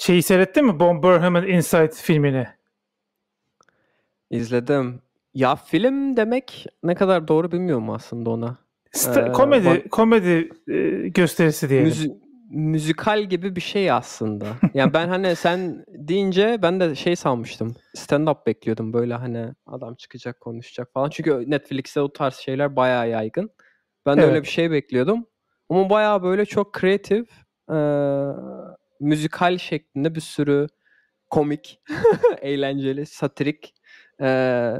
Şeyi seyrettin mi? Bon Burnham'ın Inside filmini. İzledim. Ya film demek ne kadar doğru bilmiyorum aslında ona. St- ee, komedi bak, komedi e, gösterisi diyelim. Müzi- müzikal gibi bir şey aslında. Yani ben hani sen deyince ben de şey sanmıştım. Stand up bekliyordum böyle hani adam çıkacak konuşacak falan. Çünkü Netflix'te o tarz şeyler bayağı yaygın. Ben de evet. öyle bir şey bekliyordum. Ama bayağı böyle çok kreatif ee, müzikal şeklinde bir sürü komik, eğlenceli, satirik e,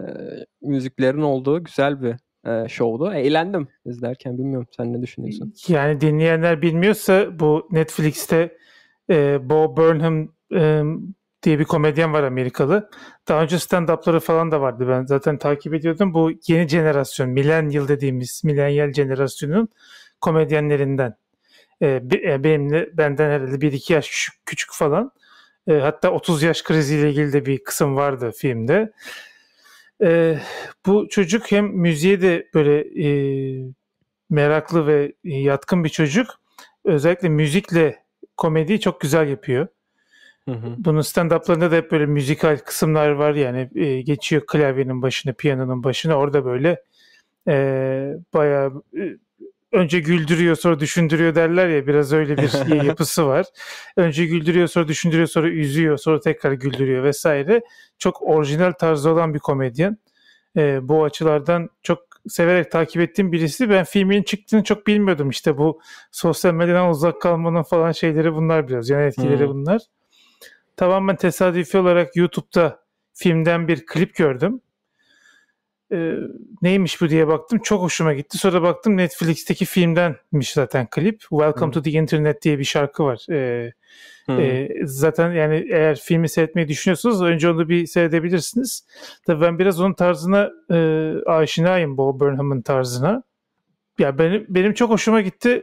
müziklerin olduğu güzel bir e, şovdu. Eğlendim izlerken bilmiyorum sen ne düşünüyorsun? Yani dinleyenler bilmiyorsa bu Netflix'te e, Bo Burnham e, diye bir komedyen var Amerikalı. Daha önce stand-up'ları falan da vardı ben zaten takip ediyordum. Bu yeni jenerasyon, milenyal dediğimiz milenyal jenerasyonun komedyenlerinden. Ee, e, benimle benden herhalde 1 iki yaş küçük, küçük falan. E, hatta 30 yaş kriziyle ilgili de bir kısım vardı filmde. E, bu çocuk hem müziğe de böyle e, meraklı ve yatkın bir çocuk. Özellikle müzikle komediyi çok güzel yapıyor. Bunun stand-up'larında da hep böyle müzikal kısımlar var yani e, geçiyor klavyenin başına, piyanonun başına orada böyle e, bayağı e, önce güldürüyor sonra düşündürüyor derler ya biraz öyle bir yapısı var. Önce güldürüyor sonra düşündürüyor sonra üzüyor sonra tekrar güldürüyor vesaire. Çok orijinal tarzı olan bir komedyen. E, bu açılardan çok severek takip ettiğim birisi. Ben filmin çıktığını çok bilmiyordum işte bu sosyal medyadan uzak kalmanın falan şeyleri bunlar biraz yani etkileri hmm. bunlar. Tamamen tesadüfi olarak YouTube'da filmden bir klip gördüm e, neymiş bu diye baktım. Çok hoşuma gitti. Sonra baktım Netflix'teki filmdenmiş zaten klip. Welcome hmm. to the Internet diye bir şarkı var. E, hmm. e, zaten yani eğer filmi seyretmeyi düşünüyorsanız önce onu bir seyredebilirsiniz. Tabii ben biraz onun tarzına e, aşinayım Bob Burnham'ın tarzına. Ya benim benim çok hoşuma gitti.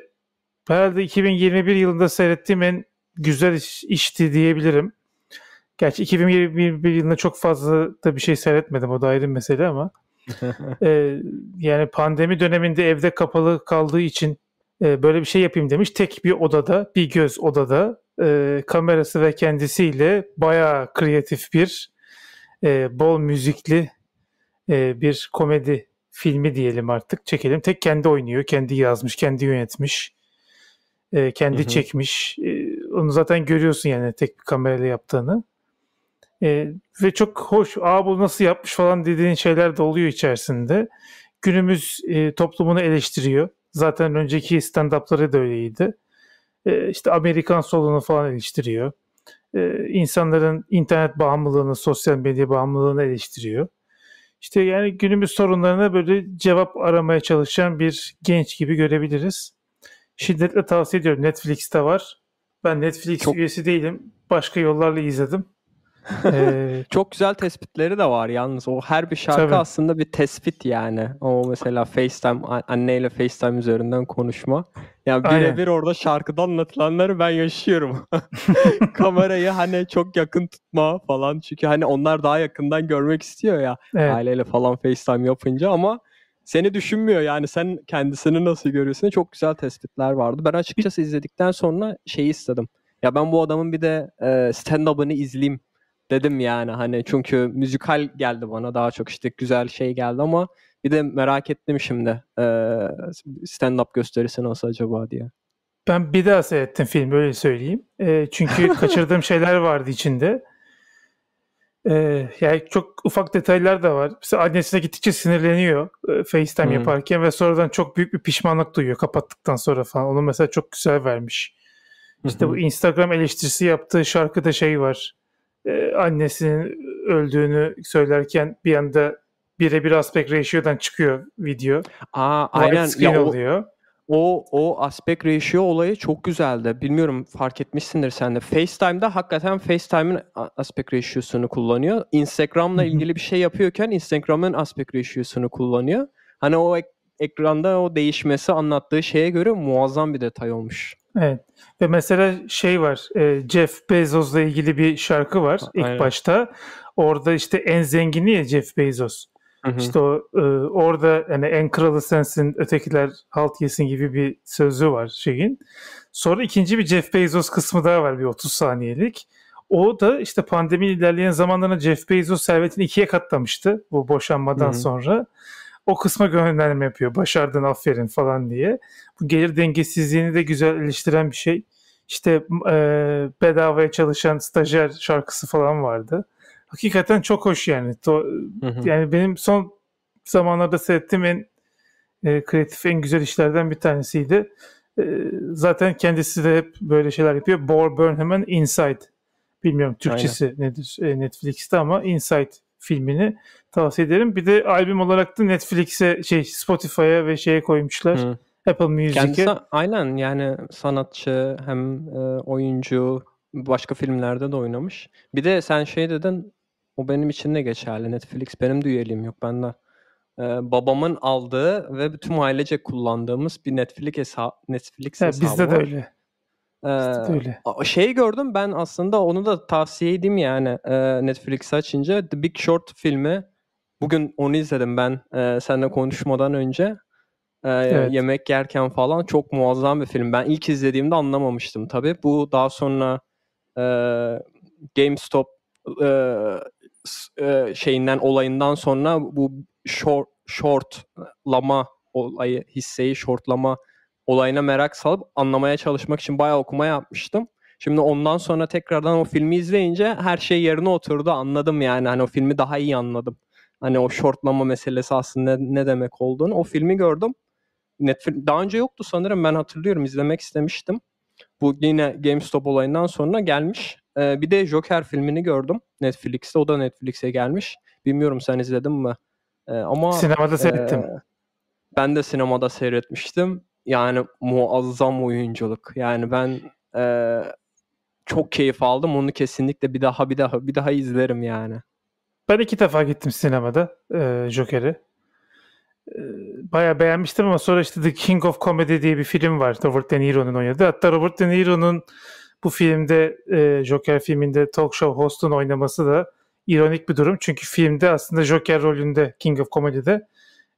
Herhalde 2021 yılında seyrettiğim en güzel iş, işti diyebilirim. Gerçi 2021 yılında çok fazla da bir şey seyretmedim o da ayrı mesele ama e, yani pandemi döneminde evde kapalı kaldığı için e, böyle bir şey yapayım demiş. Tek bir odada, bir göz odada e, kamerası ve kendisiyle bayağı kreatif bir e, bol müzikli e, bir komedi filmi diyelim artık çekelim. Tek kendi oynuyor, kendi yazmış, kendi yönetmiş, e, kendi Hı-hı. çekmiş. E, onu zaten görüyorsun yani tek bir kamerayla yaptığını. E, ve çok hoş, aa bu nasıl yapmış falan dediğin şeyler de oluyor içerisinde. Günümüz e, toplumunu eleştiriyor. Zaten önceki stand-up'ları da öyleydi. E, işte Amerikan solunu falan eleştiriyor. E, insanların internet bağımlılığını, sosyal medya bağımlılığını eleştiriyor. İşte yani günümüz sorunlarına böyle cevap aramaya çalışan bir genç gibi görebiliriz. Şiddetle tavsiye ediyorum. Netflix'te var. Ben Netflix Çok... üyesi değilim. Başka yollarla izledim. çok güzel tespitleri de var yalnız. O her bir şarkı Tabii. aslında bir tespit yani. O mesela FaceTime anneyle FaceTime üzerinden konuşma. Yani birebir orada şarkıda anlatılanları ben yaşıyorum. Kamerayı hani çok yakın tutma falan. Çünkü hani onlar daha yakından görmek istiyor ya. Evet. Aileyle falan FaceTime yapınca ama seni düşünmüyor yani sen kendisini nasıl görüyorsun çok güzel tespitler vardı. Ben açıkçası izledikten sonra şeyi istedim. Ya ben bu adamın bir de e, stand-up'ını izleyeyim dedim yani hani çünkü müzikal geldi bana daha çok işte güzel şey geldi ama bir de merak ettim şimdi stand-up gösterisi nasıl acaba diye. Ben bir daha seyrettim film öyle söyleyeyim. çünkü kaçırdığım şeyler vardı içinde. yani çok ufak detaylar da var. Mesela annesine gittikçe sinirleniyor e, FaceTime hmm. yaparken ve sonradan çok büyük bir pişmanlık duyuyor kapattıktan sonra falan. Onu mesela çok güzel vermiş. İşte bu Instagram eleştirisi yaptığı şarkıda şey var e, annesinin öldüğünü söylerken bir anda birebir aspect ratio'dan çıkıyor video. Aa, aynen. Ya, oluyor. O, o aspect ratio olayı çok güzeldi. Bilmiyorum fark etmişsindir sen de. FaceTime'da hakikaten FaceTime'ın aspect ratio'sunu kullanıyor. Instagram'la ilgili bir şey yapıyorken Instagram'ın aspect ratio'sunu kullanıyor. Hani o ek- ekranda o değişmesi anlattığı şeye göre muazzam bir detay olmuş. Evet. Ve mesela şey var. E, Jeff Bezos'la ilgili bir şarkı var ilk başta. Orada işte en zengini ya Jeff Bezos. Hı-hı. İşte o e, orada yani en kralı sensin, ötekiler halt yesin gibi bir sözü var şeyin. Sonra ikinci bir Jeff Bezos kısmı daha var bir 30 saniyelik. O da işte pandemi ilerleyen zamanlarında Jeff Bezos servetini ikiye katlamıştı bu boşanmadan Hı-hı. sonra o kısma gönderme yapıyor. Başardın aferin falan diye. Bu gelir dengesizliğini de güzel eleştiren bir şey. İşte e, bedavaya çalışan stajyer şarkısı falan vardı. Hakikaten çok hoş yani. To, Yani benim son zamanlarda seyrettiğim en e, kreatif, en güzel işlerden bir tanesiydi. E, zaten kendisi de hep böyle şeyler yapıyor. Bor Burnham'ın Inside. Bilmiyorum Türkçesi Aynen. nedir e, Netflix'te ama Inside filmini tavsiye ederim. Bir de albüm olarak da Netflix'e şey Spotify'a ve şeye koymuşlar. Hı. Apple Music'e. Kendisi aynen yani sanatçı hem e, oyuncu başka filmlerde de oynamış. Bir de sen şey dedin o benim için de geçerli. Netflix benim de üyeliğim yok. bende. e, babamın aldığı ve tüm ailece kullandığımız bir Netflix, hesa Netflix hesabı. He, bizde de öyle. Ee, öyle. Şey gördüm ben aslında onu da tavsiye edeyim yani e, açınca The Big Short filmi. Bugün onu izledim ben e, seninle konuşmadan önce. E, evet. Yemek yerken falan çok muazzam bir film. Ben ilk izlediğimde anlamamıştım tabi Bu daha sonra e, GameStop şeyinden olayından sonra bu short shortlama olayı hisseyi shortlama olayına merak salıp anlamaya çalışmak için bayağı okuma yapmıştım. Şimdi ondan sonra tekrardan o filmi izleyince her şey yerine oturdu. Anladım yani hani o filmi daha iyi anladım. Hani o shortlama meselesi aslında ne demek olduğunu. O filmi gördüm. Netflix daha önce yoktu sanırım ben hatırlıyorum izlemek istemiştim. Bu yine GameStop olayından sonra gelmiş. Ee, bir de Joker filmini gördüm Netflix'te. O da Netflix'e gelmiş. Bilmiyorum sen izledin mi? Ee, ama sinemada seyrettim. E, ben de sinemada seyretmiştim yani muazzam oyunculuk. Yani ben e, çok keyif aldım. Onu kesinlikle bir daha bir daha bir daha izlerim yani. Ben iki defa gittim sinemada e, Joker'i. E, bayağı beğenmiştim ama sonra işte The King of Comedy diye bir film var. Robert De Niro'nun oynadığı. Hatta Robert De Niro'nun bu filmde e, Joker filminde talk show hostun oynaması da ironik bir durum. Çünkü filmde aslında Joker rolünde King of Comedy'de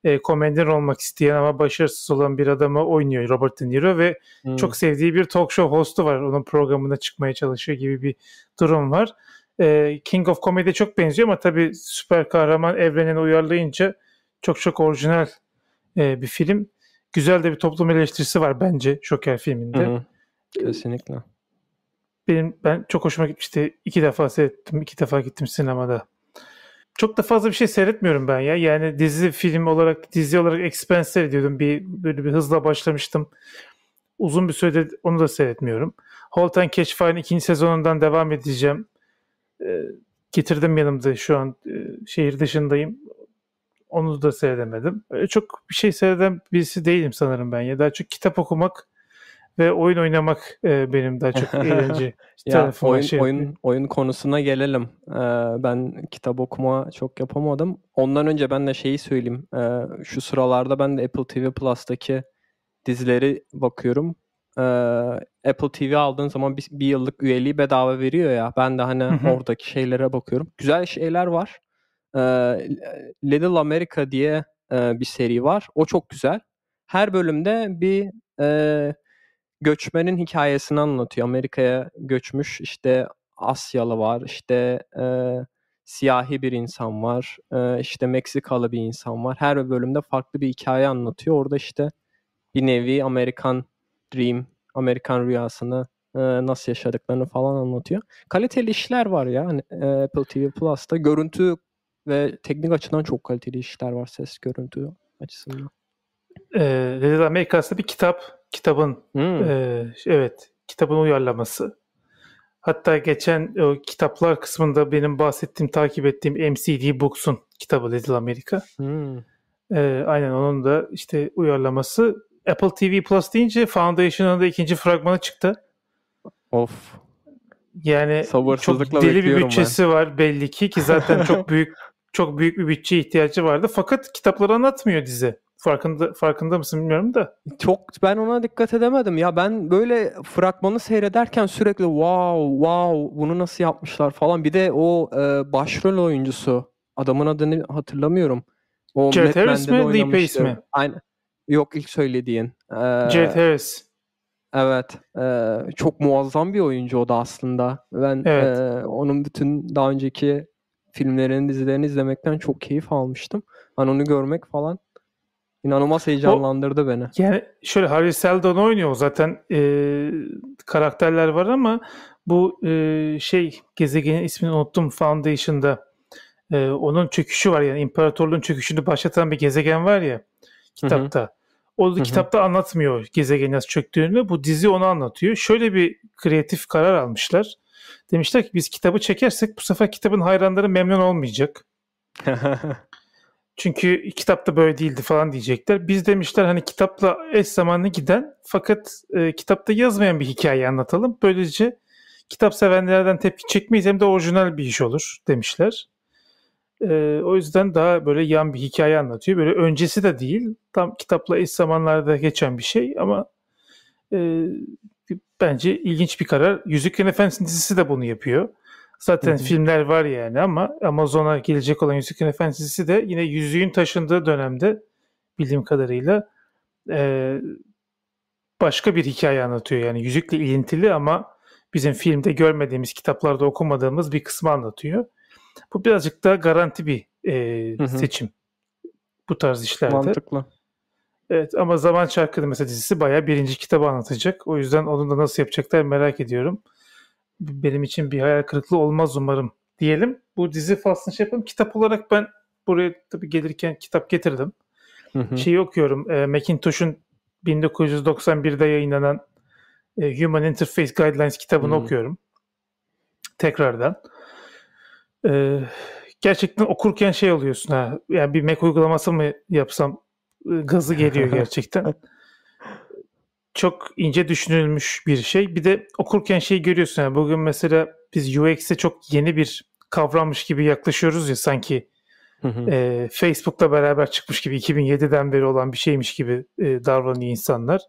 e, komedyen olmak isteyen ama başarısız olan bir adamı oynuyor Robert De Niro ve hmm. çok sevdiği bir talk show hostu var. Onun programına çıkmaya çalışıyor gibi bir durum var. E, King of Comedy'ye çok benziyor ama tabii süper kahraman evrenine uyarlayınca çok çok orijinal e, bir film. Güzel de bir toplum eleştirisi var bence Joker filminde. Hı hı. Kesinlikle. Benim ben çok hoşuma gitmişti. İki defa seyrettim. iki defa gittim sinemada çok da fazla bir şey seyretmiyorum ben ya. Yani dizi film olarak dizi olarak Expense diyordum Bir böyle bir hızla başlamıştım. Uzun bir sürede onu da seyretmiyorum. Halt and Catch Fire'ın ikinci sezonundan devam edeceğim. E, getirdim yanımda şu an e, şehir dışındayım. Onu da seyredemedim. Öyle çok bir şey seyreden birisi değilim sanırım ben ya. Daha çok kitap okumak ve oyun oynamak e, benim daha çok eğlence ya, oyun, şey oyun, oyun konusuna gelelim. Ee, ben kitap okuma çok yapamadım. Ondan önce ben de şeyi söyleyeyim. Ee, şu sıralarda ben de Apple TV Plus'taki dizileri bakıyorum. Ee, Apple TV aldığın zaman bir, bir yıllık üyeliği bedava veriyor ya. Ben de hani oradaki şeylere bakıyorum. Güzel şeyler var. Ee, Little America diye e, bir seri var. O çok güzel. Her bölümde bir e, göçmenin hikayesini anlatıyor. Amerika'ya göçmüş işte Asyalı var, işte e, siyahi bir insan var, e, işte Meksikalı bir insan var. Her bölümde farklı bir hikaye anlatıyor. Orada işte bir nevi Amerikan Dream, Amerikan rüyasını e, nasıl yaşadıklarını falan anlatıyor. Kaliteli işler var ya e, Apple TV Plus'ta. Görüntü ve teknik açıdan çok kaliteli işler var ses görüntü açısından. Ee, Amerika'sında bir kitap Kitabın hmm. e, evet kitabın uyarlaması. Hatta geçen o kitaplar kısmında benim bahsettiğim takip ettiğim MCD Books'un kitabı Little America. Hmm. E, aynen onun da işte uyarlaması. Apple TV Plus deyince Foundation'ın da ikinci fragmanı çıktı. Of. Yani çok deli bir bütçesi ben. var belli ki ki zaten çok büyük çok büyük bir bütçe ihtiyacı vardı. Fakat kitapları anlatmıyor dizi. Farkında farkında mısın bilmiyorum da. Çok ben ona dikkat edemedim. Ya ben böyle fragmanı seyrederken sürekli wow wow bunu nasıl yapmışlar falan. Bir de o e, başrol oyuncusu adamın adını hatırlamıyorum. O Jared Harris mi? Lee Pace mi? Aynen. Yok ilk söylediğin. Ee, Jared Harris. Evet. E, çok muazzam bir oyuncu o da aslında. Ben e, evet. e, onun bütün daha önceki filmlerini, dizilerini izlemekten çok keyif almıştım. Hani onu görmek falan İnanılmaz heyecanlandırdı o, beni. Yani şöyle Harry Seldon oynuyor zaten e, karakterler var ama bu e, şey gezegenin ismini unuttum Foundation'da e, onun çöküşü var yani imparatorluğun çöküşünü başlatan bir gezegen var ya kitapta. Hı-hı. O Hı-hı. kitapta anlatmıyor gezegenin nasıl çöktüğünü. Bu dizi onu anlatıyor. Şöyle bir kreatif karar almışlar. Demişler ki biz kitabı çekersek bu sefer kitabın hayranları memnun olmayacak. Çünkü kitapta böyle değildi falan diyecekler. Biz demişler hani kitapla eş zamanlı giden fakat e, kitapta yazmayan bir hikaye anlatalım. Böylece kitap sevenlerden tepki çekmeyiz hem de orijinal bir iş olur demişler. E, o yüzden daha böyle yan bir hikaye anlatıyor. Böyle öncesi de değil. Tam kitapla eş zamanlarda geçen bir şey ama e, bence ilginç bir karar. Yüzüklerin Efendisi dizisi de bunu yapıyor. Zaten filmler var yani ama Amazon'a gelecek olan Yüzüklerin Efendisi de yine yüzüğün taşındığı dönemde bildiğim kadarıyla e, başka bir hikaye anlatıyor. Yani yüzükle ilintili ama bizim filmde görmediğimiz, kitaplarda okumadığımız bir kısmı anlatıyor. Bu birazcık da garanti bir e, seçim bu tarz işlerde. Mantıklı. Evet ama Zaman Çarkı'nın mesela dizisi bayağı birinci kitabı anlatacak. O yüzden onu da nasıl yapacaklar merak ediyorum benim için bir hayal kırıklığı olmaz umarım diyelim. Bu dizi faslını şey yapalım. Kitap olarak ben buraya tabii gelirken kitap getirdim. Hı hı. Şeyi okuyorum. E, Macintosh'un 1991'de yayınlanan e, Human Interface Guidelines kitabını hı. okuyorum. Tekrardan. E, gerçekten okurken şey oluyorsun ha. Yani bir Mac uygulaması mı yapsam e, gazı geliyor gerçekten çok ince düşünülmüş bir şey. Bir de okurken şey görüyorsun. Yani bugün mesela biz UX'e çok yeni bir kavrammış gibi yaklaşıyoruz ya sanki. Hı E, Facebook'la beraber çıkmış gibi 2007'den beri olan bir şeymiş gibi e, davranıyor insanlar.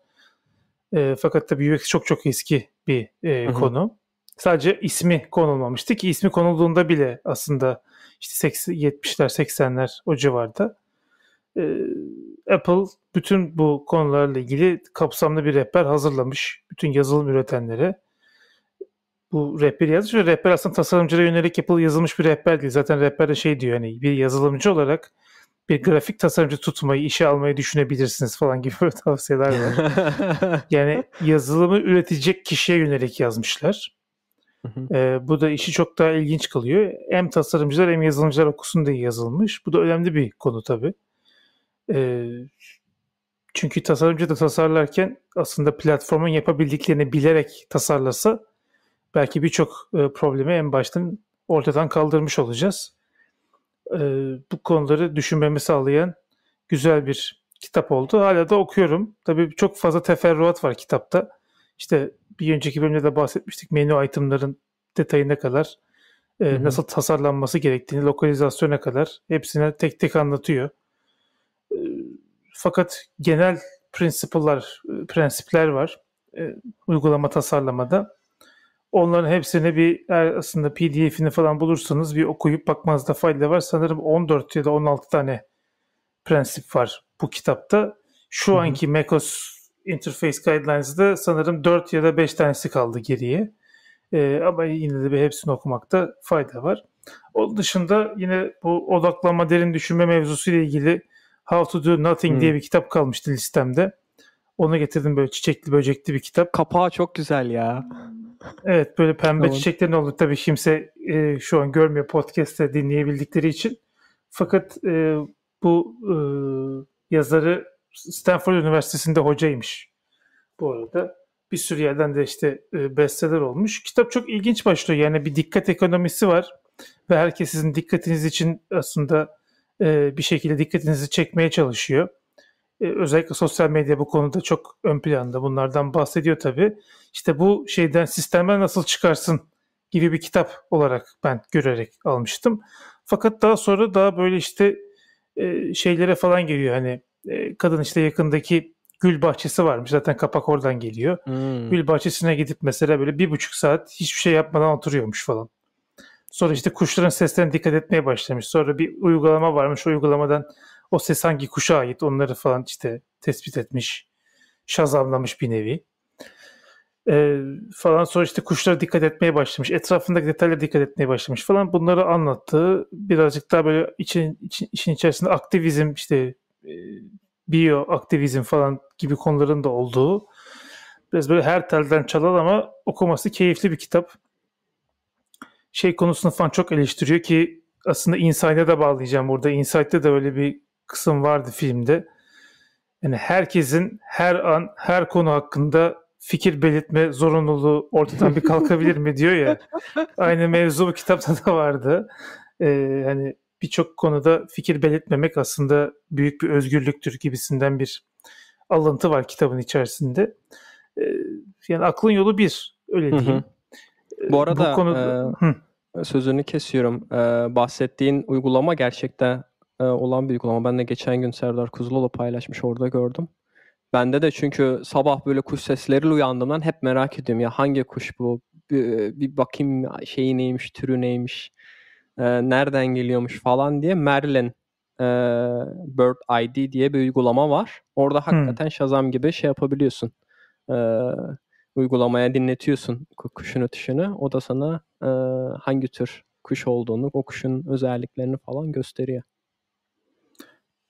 E, fakat tabii UX çok çok eski bir e, konu. Sadece ismi konulmamıştı ki ismi konulduğunda bile aslında işte 70'ler 80'ler o civarda. Ee, Apple bütün bu konularla ilgili kapsamlı bir rehber hazırlamış. Bütün yazılım üretenlere bu rehberi yazmış ve rehber aslında tasarımcılara yönelik Apple yazılmış bir rehber değil. Zaten rehber de şey diyor hani bir yazılımcı olarak bir grafik tasarımcı tutmayı, işe almayı düşünebilirsiniz falan gibi böyle tavsiyeler var. yani yazılımı üretecek kişiye yönelik yazmışlar. Ee, bu da işi çok daha ilginç kılıyor. Hem tasarımcılar hem yazılımcılar okusun diye yazılmış. Bu da önemli bir konu tabii. E, çünkü tasarımcı da tasarlarken aslında platformun yapabildiklerini bilerek tasarlasa belki birçok e, problemi en baştan ortadan kaldırmış olacağız. E, bu konuları düşünmemi sağlayan güzel bir kitap oldu. Hala da okuyorum. Tabii çok fazla teferruat var kitapta. İşte bir önceki bölümde de bahsetmiştik menü itemların detayına kadar e, nasıl tasarlanması gerektiğini, lokalizasyona kadar hepsine tek tek anlatıyor. Ee, fakat genel prinsipler e, prensipler var e, uygulama tasarlamada. Onların hepsini bir aslında PDF'ini falan bulursanız bir okuyup bakmanızda fayda var. Sanırım 14 ya da 16 tane prensip var bu kitapta. Şu Hı-hı. anki macOS Interface Guidelines'da sanırım 4 ya da 5 tanesi kaldı geriye. Ee, ama yine de bir hepsini okumakta fayda var. Onun dışında yine bu odaklama, derin düşünme mevzusuyla ilgili How to Do Nothing hmm. diye bir kitap kalmıştı listemde. Onu getirdim böyle çiçekli böcekli bir kitap. Kapağı çok güzel ya. Evet böyle pembe tamam. çiçeklerin oldu tabii kimse e, şu an görmüyor podcast'te dinleyebildikleri için. Fakat e, bu e, yazarı Stanford Üniversitesi'nde hocaymış bu arada. Bir sürü yerden de işte e, besteler olmuş. Kitap çok ilginç başlıyor. Yani bir dikkat ekonomisi var ve herkes dikkatiniz için aslında e, bir şekilde dikkatinizi çekmeye çalışıyor. E, özellikle sosyal medya bu konuda çok ön planda. Bunlardan bahsediyor tabii. İşte bu şeyden sistemden nasıl çıkarsın gibi bir kitap olarak ben görerek almıştım. Fakat daha sonra daha böyle işte e, şeylere falan geliyor hani kadın işte yakındaki gül bahçesi varmış zaten kapak oradan geliyor. Hmm. Gül bahçesine gidip mesela böyle bir buçuk saat hiçbir şey yapmadan oturuyormuş falan. Sonra işte kuşların seslerine dikkat etmeye başlamış. Sonra bir uygulama varmış. O uygulamadan o ses hangi kuşa ait onları falan işte tespit etmiş. Şazamlamış bir nevi. Ee, falan sonra işte kuşlara dikkat etmeye başlamış. Etrafındaki detaylara dikkat etmeye başlamış falan. Bunları anlattı. Birazcık daha böyle için, için, işin içerisinde aktivizm işte e, biyo aktivizm falan gibi konuların da olduğu biraz böyle her telden çalan ama okuması keyifli bir kitap şey konusunu falan çok eleştiriyor ki aslında Inside'a da bağlayacağım burada. Inside'da da öyle bir kısım vardı filmde. Yani herkesin her an her konu hakkında fikir belirtme zorunluluğu ortadan bir kalkabilir mi diyor ya. Aynı mevzu bu kitapta da vardı. Ee, hani birçok konuda fikir belirtmemek aslında büyük bir özgürlüktür gibisinden bir alıntı var kitabın içerisinde. Ee, yani aklın yolu bir öyle diyeyim. Hı hı. Ee, bu arada bu konuda... e, sözünü kesiyorum. E, bahsettiğin uygulama gerçekten e, olan bir uygulama. Ben de geçen gün Serdar Kuzuloğlu paylaşmış orada gördüm. Bende de çünkü sabah böyle kuş sesleriyle uyandığımdan hep merak ediyorum ya hangi kuş bu? Bir, ee, bir bakayım şeyi neymiş, türü neymiş, e, nereden geliyormuş falan diye Merlin e, Bird ID diye bir uygulama var. Orada hakikaten hmm. Shazam gibi şey yapabiliyorsun. E, uygulamaya dinletiyorsun kuşun ötüşünü. O da sana e, hangi tür kuş olduğunu, o kuşun özelliklerini falan gösteriyor.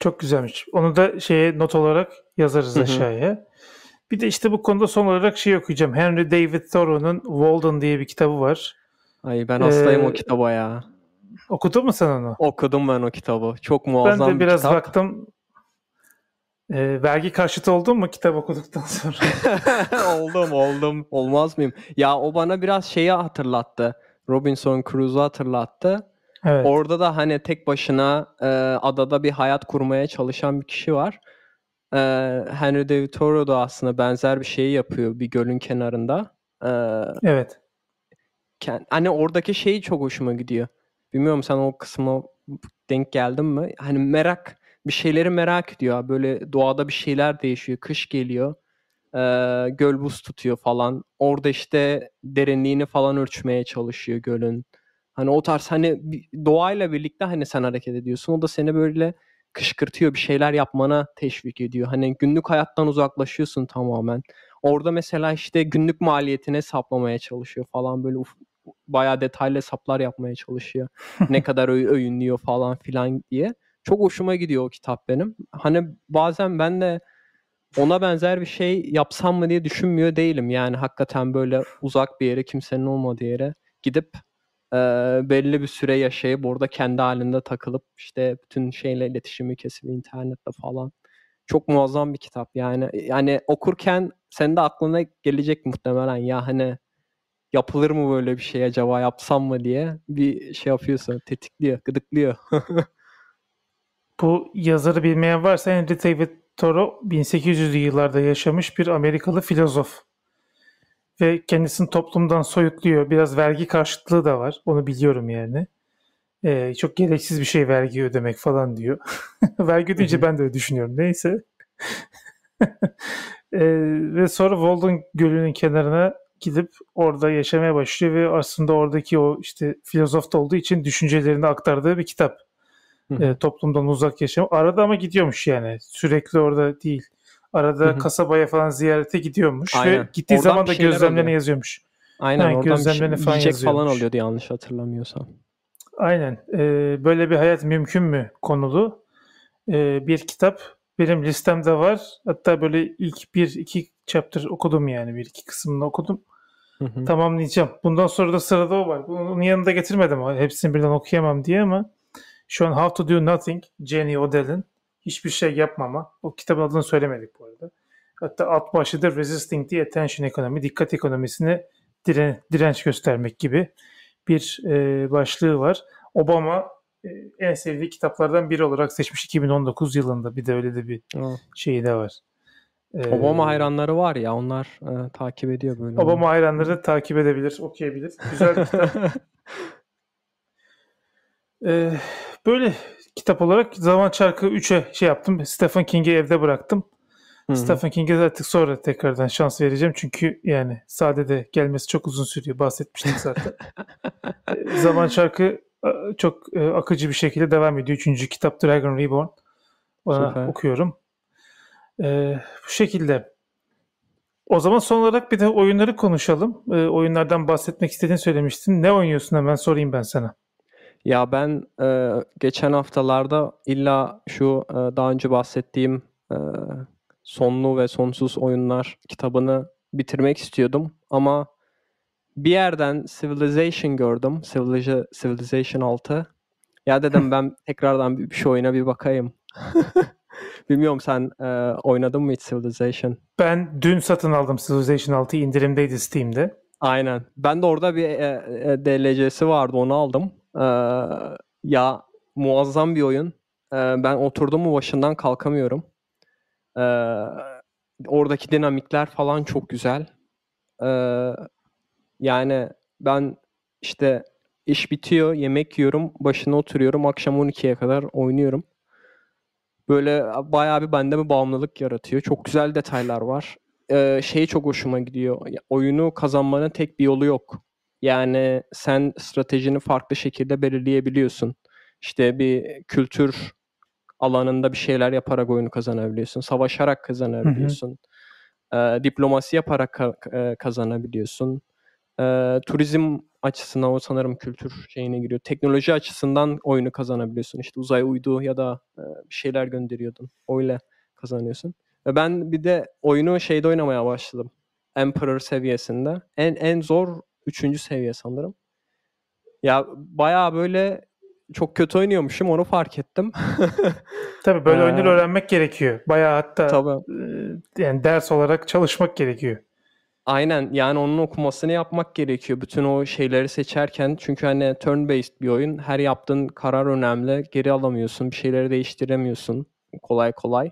Çok güzelmiş. Onu da şeye not olarak yazarız Hı-hı. aşağıya. Bir de işte bu konuda son olarak şey okuyacağım. Henry David Thoreau'nun Walden diye bir kitabı var. Ay ben hastayım ee, o kitaba ya. Okudun mu sen onu? Okudum ben o kitabı. Çok muazzam bir kitap. Ben de biraz kitap. baktım. E, vergi karşıtı oldun mu kitap okuduktan sonra? oldum oldum. Olmaz mıyım? Ya o bana biraz şeyi hatırlattı. Robinson Crusoe hatırlattı. Evet. Orada da hani tek başına e, adada bir hayat kurmaya çalışan bir kişi var. E, Henry David Thoreau da aslında benzer bir şeyi yapıyor bir gölün kenarında. E, evet. Kend, hani oradaki şeyi çok hoşuma gidiyor. Bilmiyorum sen o kısma denk geldin mi? Hani merak bir şeyleri merak ediyor. Böyle doğada bir şeyler değişiyor. Kış geliyor. E, göl buz tutuyor falan. Orada işte derinliğini falan ölçmeye çalışıyor gölün. Hani o tarz hani doğayla birlikte hani sen hareket ediyorsun. O da seni böyle kışkırtıyor. Bir şeyler yapmana teşvik ediyor. Hani günlük hayattan uzaklaşıyorsun tamamen. Orada mesela işte günlük maliyetini hesaplamaya çalışıyor falan böyle uf, bayağı detaylı hesaplar yapmaya çalışıyor. ne kadar öğünlüyor falan filan diye. Çok hoşuma gidiyor o kitap benim. Hani bazen ben de ona benzer bir şey yapsam mı diye düşünmüyor değilim. Yani hakikaten böyle uzak bir yere kimsenin olmadığı yere gidip e, belli bir süre yaşayıp orada kendi halinde takılıp işte bütün şeyle iletişimi kesip internetle falan. Çok muazzam bir kitap yani. Yani okurken senin de aklına gelecek muhtemelen ya hani yapılır mı böyle bir şey acaba yapsam mı diye bir şey yapıyorsun tetikliyor, gıdıklıyor. Bu yazarı bilmeyen varsa Henry David Thoreau 1800'lü yıllarda yaşamış bir Amerikalı filozof. Ve kendisini toplumdan soyutluyor. Biraz vergi karşıtlığı da var. Onu biliyorum yani. Ee, çok gereksiz bir şey vergi ödemek falan diyor. vergi ödeyince ben de öyle düşünüyorum. Neyse. ee, ve sonra Walden Gölü'nün kenarına gidip orada yaşamaya başlıyor ve aslında oradaki o işte filozof da olduğu için düşüncelerini aktardığı bir kitap e, toplumdan uzak yaşam. Arada ama gidiyormuş yani. Sürekli orada değil. Arada Hı-hı. kasabaya falan ziyarete gidiyormuş Aynen. ve gittiği oradan zaman da gözlemlerini oluyor. yazıyormuş. Aynen yani oradan şey- gözlemlerini şey, falan yazıyormuş. falan oluyordu yanlış hatırlamıyorsam. Aynen. E, böyle bir hayat mümkün mü konulu e, bir kitap benim listemde var. Hatta böyle ilk bir iki chapter okudum yani bir iki kısmını okudum. Hı hı. Tamamlayacağım. Bundan sonra da sırada o var. Bunun yanında getirmedim. Hepsini birden okuyamam diye ama şu an How to Do Nothing, Jenny Odell'in hiçbir şey yapmama. O kitabın adını söylemedik bu arada. Hatta alt başlığı Resisting the Attention Economy, dikkat ekonomisine diren, direnç göstermek gibi bir e, başlığı var. Obama e, en sevdiği kitaplardan biri olarak seçmiş 2019 yılında. Bir de öyle de bir Hı. şeyi de var. Ee, Obama hayranları var ya onlar e, takip ediyor böyle. Obama hayranları da takip edebilir, okuyabilir. Güzel bir kitap. ee, böyle kitap olarak Zaman Çarkı 3'e şey yaptım. Stephen King'i evde bıraktım. Hı-hı. Stephen King'e artık sonra tekrardan şans vereceğim. Çünkü yani sadede gelmesi çok uzun sürüyor. Bahsetmiştik zaten. Ee, zaman Çarkı e, çok e, akıcı bir şekilde devam ediyor. Üçüncü kitap Dragon Reborn. Ona Süper. okuyorum. Ee, bu şekilde. O zaman son olarak bir de oyunları konuşalım. Ee, oyunlardan bahsetmek istediğini söylemiştin. Ne oynuyorsun hemen sorayım ben sana. Ya ben e, geçen haftalarda illa şu e, daha önce bahsettiğim e, Sonlu ve Sonsuz Oyunlar kitabını bitirmek istiyordum ama bir yerden Civilization gördüm. Civilization 6. Ya dedim ben tekrardan bir şu oyuna bir bakayım. Bilmiyorum sen e, oynadın mı hiç Civilization? Ben dün satın aldım Civilization 6'yı indirimdeydi Steam'de. Aynen. Ben de orada bir e, e, DLC'si vardı onu aldım. Ee, ya muazzam bir oyun. Ee, ben oturdum mu başından kalkamıyorum. Ee, oradaki dinamikler falan çok güzel. Ee, yani ben işte iş bitiyor, yemek yiyorum, başına oturuyorum, akşam 12'ye kadar oynuyorum. Böyle bayağı bir bende bir bağımlılık yaratıyor. Çok güzel detaylar var. Ee, şey çok hoşuma gidiyor. Oyunu kazanmanın tek bir yolu yok. Yani sen stratejini farklı şekilde belirleyebiliyorsun. İşte bir kültür alanında bir şeyler yaparak oyunu kazanabiliyorsun. Savaşarak kazanabiliyorsun. Hı diplomasi yaparak ka- kazanabiliyorsun. E, turizm açısından o sanırım kültür şeyine giriyor. Teknoloji açısından oyunu kazanabiliyorsun. İşte uzay uydu ya da e, şeyler gönderiyordun. Öyle kazanıyorsun. Ve ben bir de oyunu şeyde oynamaya başladım. Emperor seviyesinde. En en zor Üçüncü seviye sanırım. Ya baya böyle çok kötü oynuyormuşum onu fark ettim. Tabii böyle ee, oyunları öğrenmek gerekiyor. Baya hatta Tabii. E, yani ders olarak çalışmak gerekiyor. Aynen yani onun okumasını yapmak gerekiyor. Bütün o şeyleri seçerken çünkü hani turn based bir oyun. Her yaptığın karar önemli. Geri alamıyorsun. Bir şeyleri değiştiremiyorsun kolay kolay.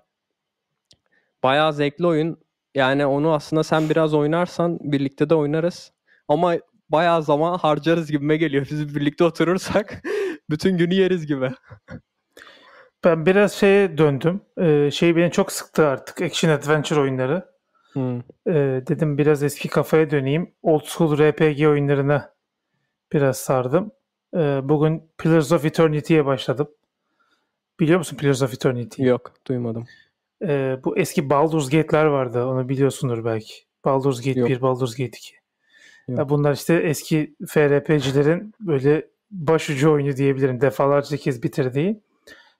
Bayağı zevkli oyun. Yani onu aslında sen biraz oynarsan birlikte de oynarız. Ama bayağı zaman harcarız gibime geliyor. Biz birlikte oturursak bütün günü yeriz gibi. Ben biraz şeye döndüm. Ee, şey beni çok sıktı artık. Action Adventure oyunları. Hmm. Ee, dedim biraz eski kafaya döneyim. Old school RPG oyunlarına biraz sardım. Ee, bugün Pillars of Eternity'ye başladım. Biliyor musun Pillars of Eternity? Yok duymadım. Ee, bu eski Baldur's Gate'ler vardı. Onu biliyorsundur belki. Baldur's Gate Yok. 1, Baldur's Gate 2. Ya bunlar işte eski FRP'cilerin böyle başucu oyunu diyebilirim. Defalarca kez bitirdiği.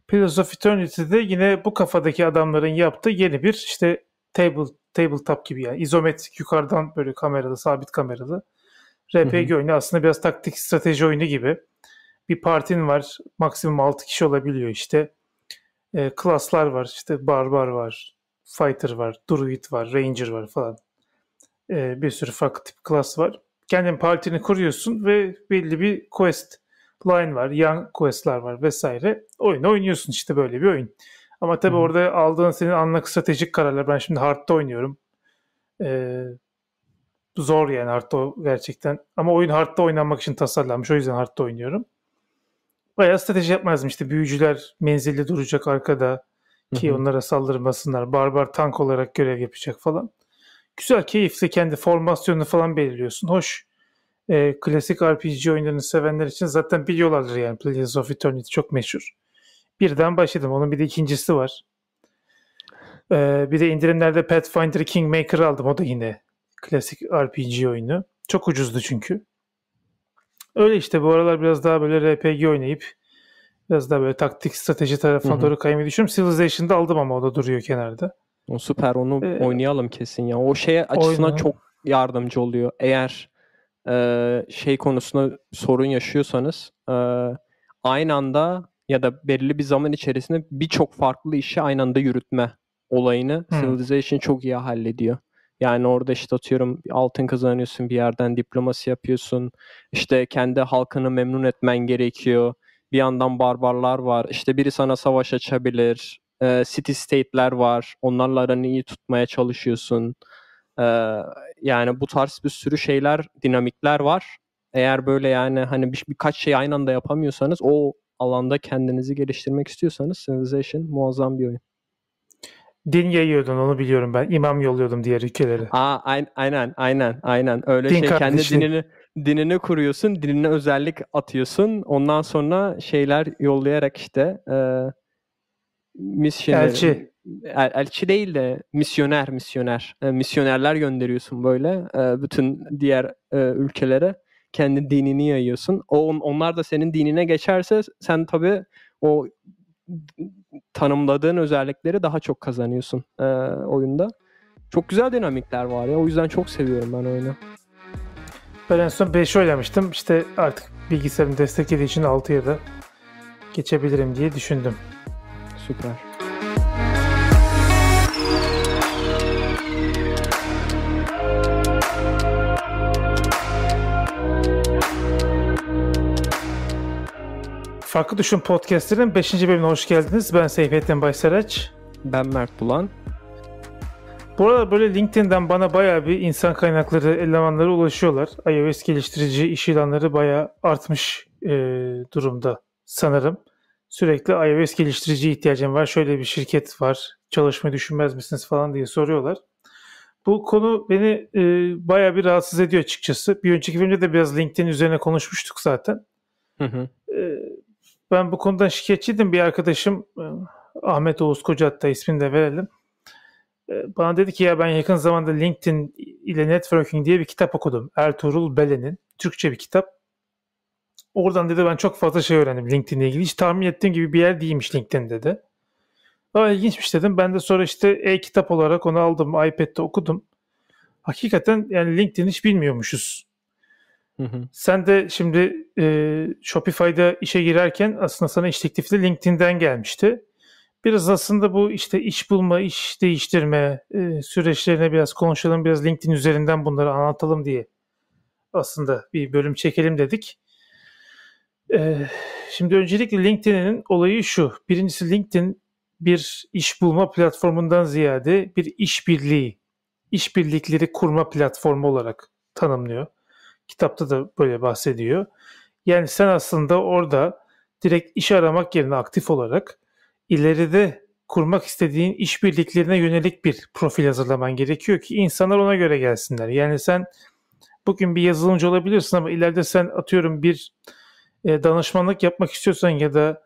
Pillars of Eternity'de yine bu kafadaki adamların yaptığı yeni bir işte table tabletop gibi yani izometrik yukarıdan böyle kameralı, sabit kameralı RPG hı hı. oyunu aslında biraz taktik strateji oyunu gibi. Bir partin var. Maksimum 6 kişi olabiliyor işte. E, ee, klaslar var. işte barbar var. Fighter var. Druid var. Ranger var falan e, bir sürü farklı tip class var. Kendin partini kuruyorsun ve belli bir quest line var, young quest'lar var vesaire. Oyunu oynuyorsun işte böyle bir oyun. Ama tabii hmm. orada aldığın senin anlık stratejik kararlar. Ben şimdi hard'da oynuyorum. Ee, zor yani hard'da gerçekten. Ama oyun hard'da oynanmak için tasarlanmış. O yüzden hard'da oynuyorum. Bayağı strateji yapmazdım. İşte büyücüler menzilli duracak arkada ki hmm. onlara saldırmasınlar. Barbar tank olarak görev yapacak falan. Güzel, keyifli kendi formasyonunu falan belirliyorsun. Hoş. E, klasik RPG oyunlarını sevenler için zaten biliyorlardır yani. Players of Eternity çok meşhur. Birden başladım. Onun bir de ikincisi var. E, bir de indirimlerde Pathfinder Kingmaker aldım. O da yine klasik RPG oyunu. Çok ucuzdu çünkü. Öyle işte bu aralar biraz daha böyle RPG oynayıp biraz daha böyle taktik strateji tarafına Hı-hı. doğru kaymayı düşünüyorum. Civilization'da aldım ama o da duruyor kenarda. O süper onu ee, oynayalım kesin ya. O şeye açısından oyna. çok yardımcı oluyor. Eğer e, şey konusunda sorun yaşıyorsanız e, aynı anda ya da belirli bir zaman içerisinde birçok farklı işi aynı anda yürütme olayını hmm. Civilization çok iyi hallediyor. Yani orada işte atıyorum altın kazanıyorsun bir yerden diplomasi yapıyorsun. İşte kendi halkını memnun etmen gerekiyor. Bir yandan barbarlar var. İşte biri sana savaş açabilir e, city state'ler var. Onlarla aranı iyi tutmaya çalışıyorsun. E, yani bu tarz bir sürü şeyler, dinamikler var. Eğer böyle yani hani bir, birkaç şey aynı anda yapamıyorsanız o alanda kendinizi geliştirmek istiyorsanız Civilization muazzam bir oyun. Din yayıyordun onu biliyorum ben. İmam yolluyordum diğer ülkelere. Aa, aynen aynen aynen. Öyle Din şey kardeşim. kendi dinini dinini kuruyorsun, dinine özellik atıyorsun. Ondan sonra şeyler yollayarak işte e, misyoner. Elçi. El, elçi değil de misyoner, misyoner. E, misyonerler gönderiyorsun böyle e, bütün diğer e, ülkelere. Kendi dinini yayıyorsun. O, on, onlar da senin dinine geçerse sen tabii o tanımladığın özellikleri daha çok kazanıyorsun e, oyunda. Çok güzel dinamikler var ya. O yüzden çok seviyorum ben oyunu. Ben en son 5'i oynamıştım. İşte artık bilgisayarım desteklediği için 6'ya da geçebilirim diye düşündüm. Süper. Farklı Düşün podcastlerin 5. bölümüne hoş geldiniz. Ben Seyfettin Baysaraç. Ben Mert Bulan. Bu arada böyle LinkedIn'den bana bayağı bir insan kaynakları elemanları ulaşıyorlar. iOS geliştirici iş ilanları bayağı artmış e, durumda sanırım sürekli iOS geliştirici ihtiyacım var. Şöyle bir şirket var. Çalışmayı düşünmez misiniz falan diye soruyorlar. Bu konu beni e, bayağı bir rahatsız ediyor açıkçası. Bir önceki filmde de biraz LinkedIn üzerine konuşmuştuk zaten. Hı hı. E, ben bu konudan şikayetçiydim. Bir arkadaşım e, Ahmet Oğuz Koca ismini de verelim. E, bana dedi ki ya ben yakın zamanda LinkedIn ile Networking diye bir kitap okudum. Ertuğrul Belen'in. Türkçe bir kitap. Oradan dedi ben çok fazla şey öğrendim LinkedIn'le ilgili. Hiç tahmin ettiğim gibi bir yer değilmiş LinkedIn dedi. Ama ilginçmiş dedim. Ben de sonra işte e-kitap olarak onu aldım. iPad'de okudum. Hakikaten yani LinkedIn hiç bilmiyormuşuz. Hı hı. Sen de şimdi e, Shopify'da işe girerken aslında sana iş teklifi de LinkedIn'den gelmişti. Biraz aslında bu işte iş bulma, iş değiştirme e, süreçlerine biraz konuşalım. Biraz LinkedIn üzerinden bunları anlatalım diye aslında bir bölüm çekelim dedik. Ee, şimdi öncelikle LinkedIn'in olayı şu. Birincisi LinkedIn bir iş bulma platformundan ziyade bir işbirliği, işbirlikleri kurma platformu olarak tanımlıyor. Kitapta da böyle bahsediyor. Yani sen aslında orada direkt iş aramak yerine aktif olarak ileride kurmak istediğin işbirliklerine yönelik bir profil hazırlaman gerekiyor ki insanlar ona göre gelsinler. Yani sen bugün bir yazılımcı olabilirsin ama ileride sen atıyorum bir e, danışmanlık yapmak istiyorsan ya da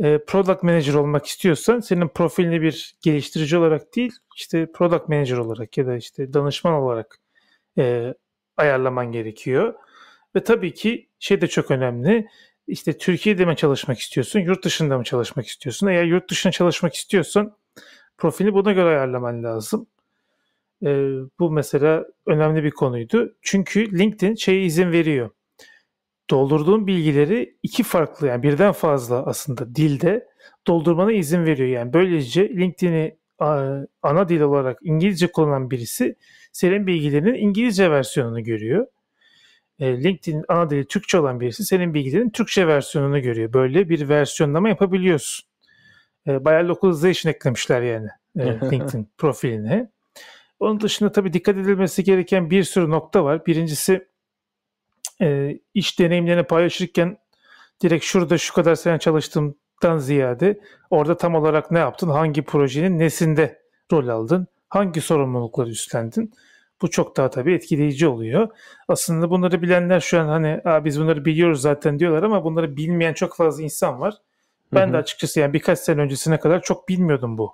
e, product manager olmak istiyorsan senin profilini bir geliştirici olarak değil işte product manager olarak ya da işte danışman olarak e, ayarlaman gerekiyor. Ve tabii ki şey de çok önemli. İşte Türkiye'de mi çalışmak istiyorsun, yurt dışında mı çalışmak istiyorsun? Eğer yurt dışına çalışmak istiyorsan profilini buna göre ayarlaman lazım. E, bu mesela önemli bir konuydu. Çünkü LinkedIn şeye izin veriyor doldurduğun bilgileri iki farklı yani birden fazla aslında dilde doldurmana izin veriyor. Yani böylece LinkedIn'i ana dil olarak İngilizce kullanan birisi senin bilgilerinin İngilizce versiyonunu görüyor. E, LinkedIn'in ana dili Türkçe olan birisi senin bilgilerinin Türkçe versiyonunu görüyor. Böyle bir versiyonlama yapabiliyorsun. E, bayağı localization eklemişler yani e, LinkedIn profiline. Onun dışında tabii dikkat edilmesi gereken bir sürü nokta var. Birincisi e, iş deneyimlerini paylaşırken direkt şurada şu kadar sene çalıştığımdan ziyade orada tam olarak ne yaptın, hangi projenin nesinde rol aldın, hangi sorumlulukları üstlendin. Bu çok daha tabii etkileyici oluyor. Aslında bunları bilenler şu an hani Aa, biz bunları biliyoruz zaten diyorlar ama bunları bilmeyen çok fazla insan var. Ben hı hı. de açıkçası yani birkaç sene öncesine kadar çok bilmiyordum bu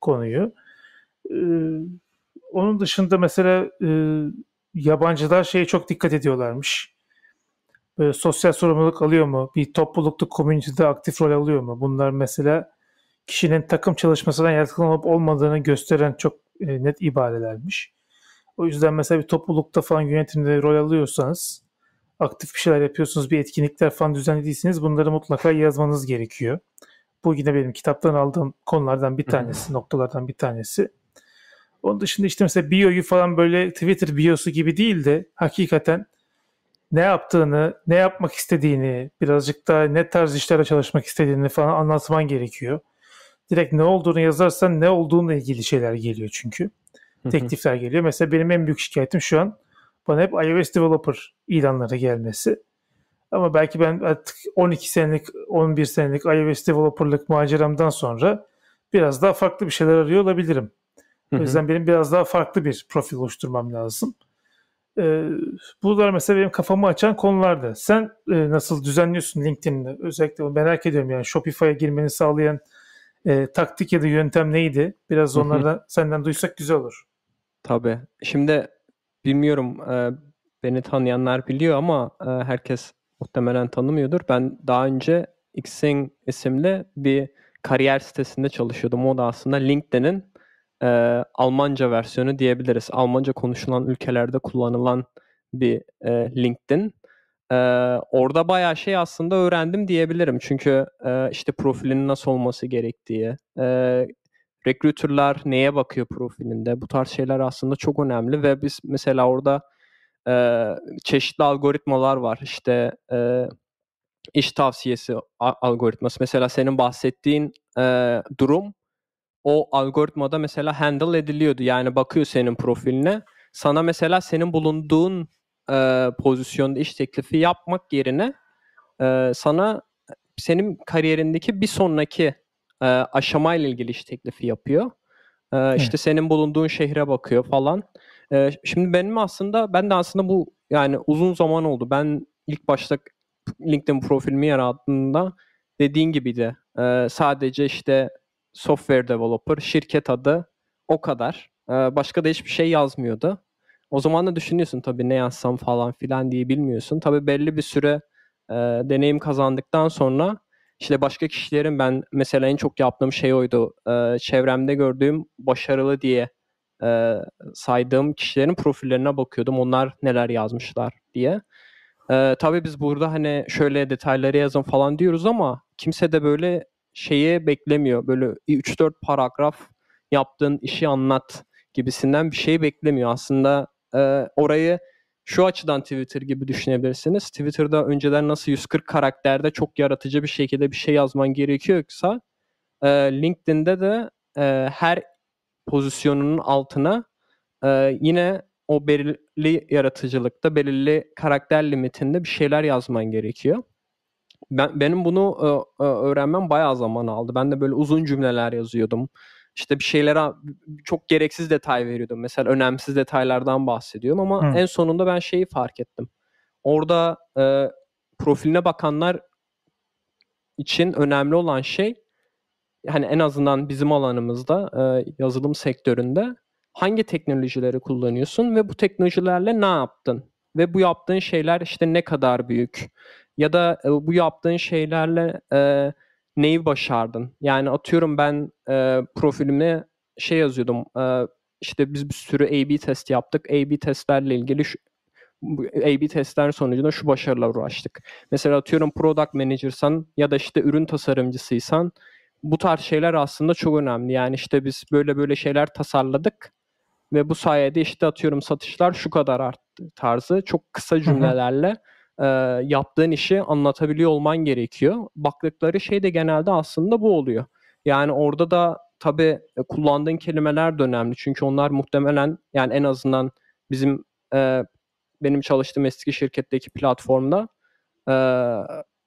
konuyu. Ee, onun dışında mesela e, yabancılar şeye çok dikkat ediyorlarmış böyle ee, sosyal sorumluluk alıyor mu? Bir toplulukta, komünitede aktif rol alıyor mu? Bunlar mesela kişinin takım çalışmasından yatkın olup olmadığını gösteren çok e, net ibarelermiş. O yüzden mesela bir toplulukta falan yönetimde rol alıyorsanız, aktif bir şeyler yapıyorsunuz, bir etkinlikler falan düzenlediyseniz bunları mutlaka yazmanız gerekiyor. Bu yine benim kitaptan aldığım konulardan bir tanesi, noktalardan bir tanesi. Onun dışında işte mesela bio'yu falan böyle Twitter biosu gibi değil de hakikaten ne yaptığını, ne yapmak istediğini, birazcık da ne tarz işlerle çalışmak istediğini falan anlatman gerekiyor. Direkt ne olduğunu yazarsan ne olduğunla ilgili şeyler geliyor çünkü. Teklifler geliyor. Mesela benim en büyük şikayetim şu an bana hep iOS developer ilanları gelmesi. Ama belki ben artık 12 senelik, 11 senelik iOS developerlık maceramdan sonra biraz daha farklı bir şeyler arıyor olabilirim. O yüzden benim biraz daha farklı bir profil oluşturmam lazım e, ee, bunlar mesela benim kafamı açan konulardı. Sen e, nasıl düzenliyorsun LinkedIn'de? Özellikle merak ediyorum yani Shopify'a girmeni sağlayan e, taktik ya da yöntem neydi? Biraz onlardan hı senden duysak güzel olur. Tabii. Şimdi bilmiyorum e, beni tanıyanlar biliyor ama e, herkes muhtemelen tanımıyordur. Ben daha önce Xing isimli bir kariyer sitesinde çalışıyordum. O da aslında LinkedIn'in e, Almanca versiyonu diyebiliriz. Almanca konuşulan ülkelerde kullanılan bir e, LinkedIn. E, orada bayağı şey aslında öğrendim diyebilirim. Çünkü e, işte profilinin nasıl olması gerektiği, e, recruiterlar neye bakıyor profilinde, bu tarz şeyler aslında çok önemli ve biz mesela orada e, çeşitli algoritmalar var. İşte e, iş tavsiyesi algoritması. Mesela senin bahsettiğin e, durum o algoritmada mesela handle ediliyordu. Yani bakıyor senin profiline. Sana mesela senin bulunduğun e, pozisyonda iş teklifi yapmak yerine e, sana senin kariyerindeki bir sonraki e, aşamayla ilgili iş teklifi yapıyor. E, İşte senin bulunduğun şehre bakıyor falan. E, şimdi benim aslında ben de aslında bu yani uzun zaman oldu. Ben ilk başta LinkedIn profilimi yarattığımda dediğin gibi de e, sadece işte software developer, şirket adı o kadar. Ee, başka da hiçbir şey yazmıyordu. O zaman da düşünüyorsun tabii ne yazsam falan filan diye bilmiyorsun. Tabii belli bir süre e, deneyim kazandıktan sonra işte başka kişilerin ben mesela en çok yaptığım şey oydu. E, çevremde gördüğüm başarılı diye e, saydığım kişilerin profillerine bakıyordum. Onlar neler yazmışlar diye. E, tabii biz burada hani şöyle detayları yazın falan diyoruz ama kimse de böyle şeyi beklemiyor. Böyle 3-4 paragraf yaptığın işi anlat gibisinden bir şey beklemiyor. Aslında e, orayı şu açıdan Twitter gibi düşünebilirsiniz. Twitter'da önceden nasıl 140 karakterde çok yaratıcı bir şekilde bir şey yazman gerekiyorsa e, LinkedIn'de de e, her pozisyonunun altına e, yine o belirli yaratıcılıkta, belirli karakter limitinde bir şeyler yazman gerekiyor ben benim bunu e, öğrenmem bayağı zaman aldı. Ben de böyle uzun cümleler yazıyordum. İşte bir şeylere çok gereksiz detay veriyordum. Mesela önemsiz detaylardan bahsediyorum ama Hı. en sonunda ben şeyi fark ettim. Orada e, profiline bakanlar için önemli olan şey hani en azından bizim alanımızda e, yazılım sektöründe hangi teknolojileri kullanıyorsun ve bu teknolojilerle ne yaptın? Ve bu yaptığın şeyler işte ne kadar büyük? Ya da e, bu yaptığın şeylerle e, neyi başardın? Yani atıyorum ben e, profilimde şey yazıyordum. E, işte biz bir sürü A-B test yaptık. A-B testlerle ilgili şu, A-B testler sonucunda şu başarılar ulaştık. Mesela atıyorum product manager'san ya da işte ürün tasarımcısıysan bu tarz şeyler aslında çok önemli. Yani işte biz böyle böyle şeyler tasarladık ve bu sayede işte atıyorum satışlar şu kadar arttı tarzı çok kısa cümlelerle Hı-hı e, yaptığın işi anlatabiliyor olman gerekiyor. Baktıkları şey de genelde aslında bu oluyor. Yani orada da tabii e, kullandığın kelimeler de önemli. Çünkü onlar muhtemelen yani en azından bizim e, benim çalıştığım eski şirketteki platformda e,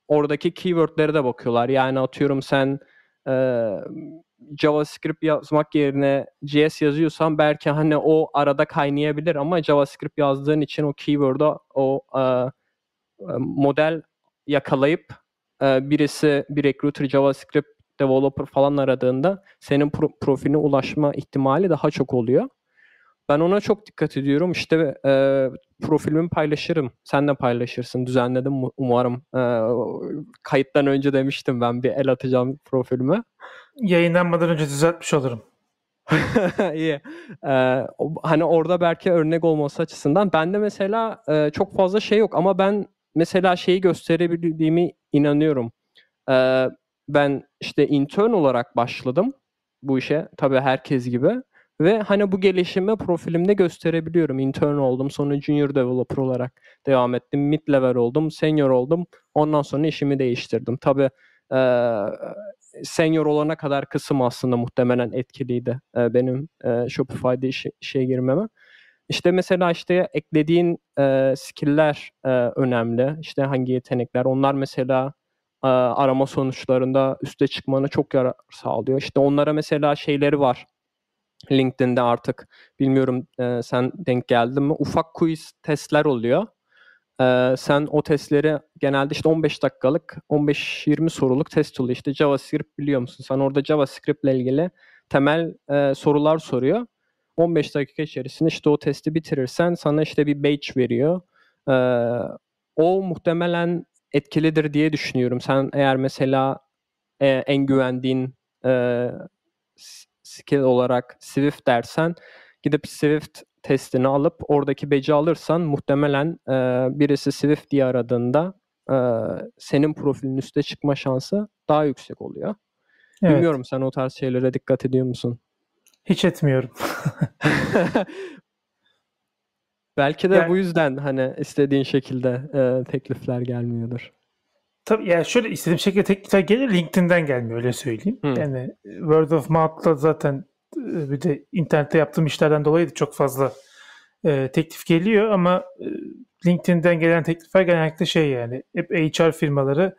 oradaki keywordlere de bakıyorlar. Yani atıyorum sen e, JavaScript yazmak yerine JS yazıyorsan belki hani o arada kaynayabilir ama JavaScript yazdığın için o keyword'a o e, ee, model yakalayıp e, birisi bir recruiter JavaScript developer falan aradığında senin pro- profiline ulaşma ihtimali daha çok oluyor. Ben ona çok dikkat ediyorum. İşte e, profilimi paylaşırım. Sen de paylaşırsın. Düzenledim umarım. E, kayıttan önce demiştim ben bir el atacağım profilime. Yayınlanmadan önce düzeltmiş olurum. İyi. Ee, hani orada belki örnek olması açısından. Bende mesela e, çok fazla şey yok ama ben mesela şeyi gösterebildiğimi inanıyorum. Ee, ben işte intern olarak başladım bu işe tabii herkes gibi ve hani bu gelişimi profilimde gösterebiliyorum. Intern oldum, sonra junior developer olarak devam ettim, mid level oldum, senior oldum. Ondan sonra işimi değiştirdim. Tabii e, senior olana kadar kısım aslında muhtemelen etkiliydi e, benim e, Shopify'de işe, işe girmeme. İşte mesela işte eklediğin e, skill'ler e, önemli. İşte hangi yetenekler. Onlar mesela e, arama sonuçlarında üste çıkmanı çok yarar sağlıyor. İşte onlara mesela şeyleri var. LinkedIn'de artık bilmiyorum e, sen denk geldin mi? Ufak quiz testler oluyor. E, sen o testleri genelde işte 15 dakikalık, 15-20 soruluk test oluyor. İşte JavaScript biliyor musun? Sen orada JavaScript ile ilgili temel e, sorular soruyor. 15 dakika içerisinde işte o testi bitirirsen sana işte bir badge veriyor. E, o muhtemelen etkilidir diye düşünüyorum. Sen eğer mesela e, en güvendiğin e, skill olarak Swift dersen gidip Swift testini alıp oradaki beci alırsan muhtemelen e, birisi Swift diye aradığında e, senin profilin üste çıkma şansı daha yüksek oluyor. Evet. Bilmiyorum sen o tarz şeylere dikkat ediyor musun? Hiç etmiyorum. Belki de yani, bu yüzden hani istediğin şekilde e, teklifler gelmiyordur. Tabii yani şöyle istediğim şekilde teklifler gelir LinkedIn'den gelmiyor öyle söyleyeyim. Hmm. Yani word of mouth'la zaten e, bir de internette yaptığım işlerden dolayı da çok fazla e, teklif geliyor ama e, LinkedIn'den gelen teklifler genellikle şey yani hep HR firmaları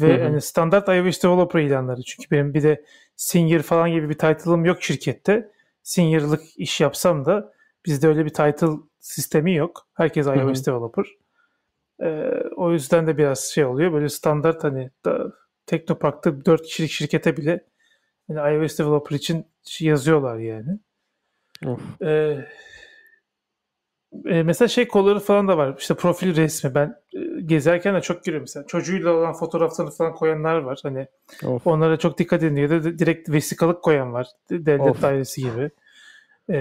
ve Hı-hı. hani standart iOS developer ilanları. Çünkü benim bir de senior falan gibi bir title'ım yok şirkette. Senior'lık iş yapsam da bizde öyle bir title sistemi yok. Herkes iOS Hı-hı. developer. Ee, o yüzden de biraz şey oluyor. Böyle standart hani da, Teknopark'ta 4 kişilik şirkete bile yani iOS developer için yazıyorlar yani. Ee, e, mesela şey kolları falan da var. İşte profil resmi ben e, gezerken de çok görüyorum mesela. Çocuğuyla olan fotoğraflarını falan koyanlar var. Hani of. onlara çok dikkat edin ya da direkt vesikalık koyan var. Devlet of. dairesi gibi. E,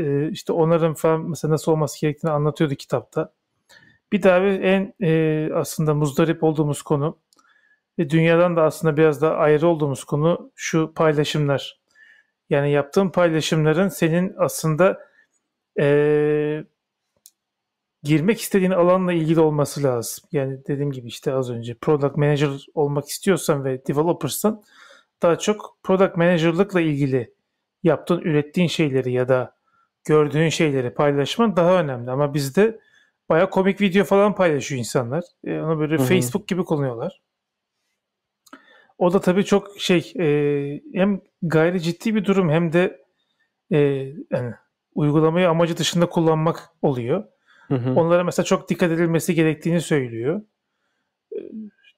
e, işte onların falan mesela nasıl olması gerektiğini anlatıyordu kitapta. Bir daha bir en e, aslında muzdarip olduğumuz konu ve dünyadan da aslında biraz da ayrı olduğumuz konu şu paylaşımlar. Yani yaptığın paylaşımların senin aslında e, girmek istediğin alanla ilgili olması lazım. Yani dediğim gibi işte az önce product manager olmak istiyorsan ve developer'san daha çok product manager'lıkla ilgili yaptığın, ürettiğin şeyleri ya da gördüğün şeyleri paylaşman daha önemli. Ama bizde baya komik video falan paylaşıyor insanlar. E, onu böyle Hı-hı. Facebook gibi kullanıyorlar. O da tabii çok şey e, hem gayri ciddi bir durum hem de e, yani uygulamayı amacı dışında kullanmak oluyor. Hı hı. Onlara mesela çok dikkat edilmesi gerektiğini söylüyor. Ee,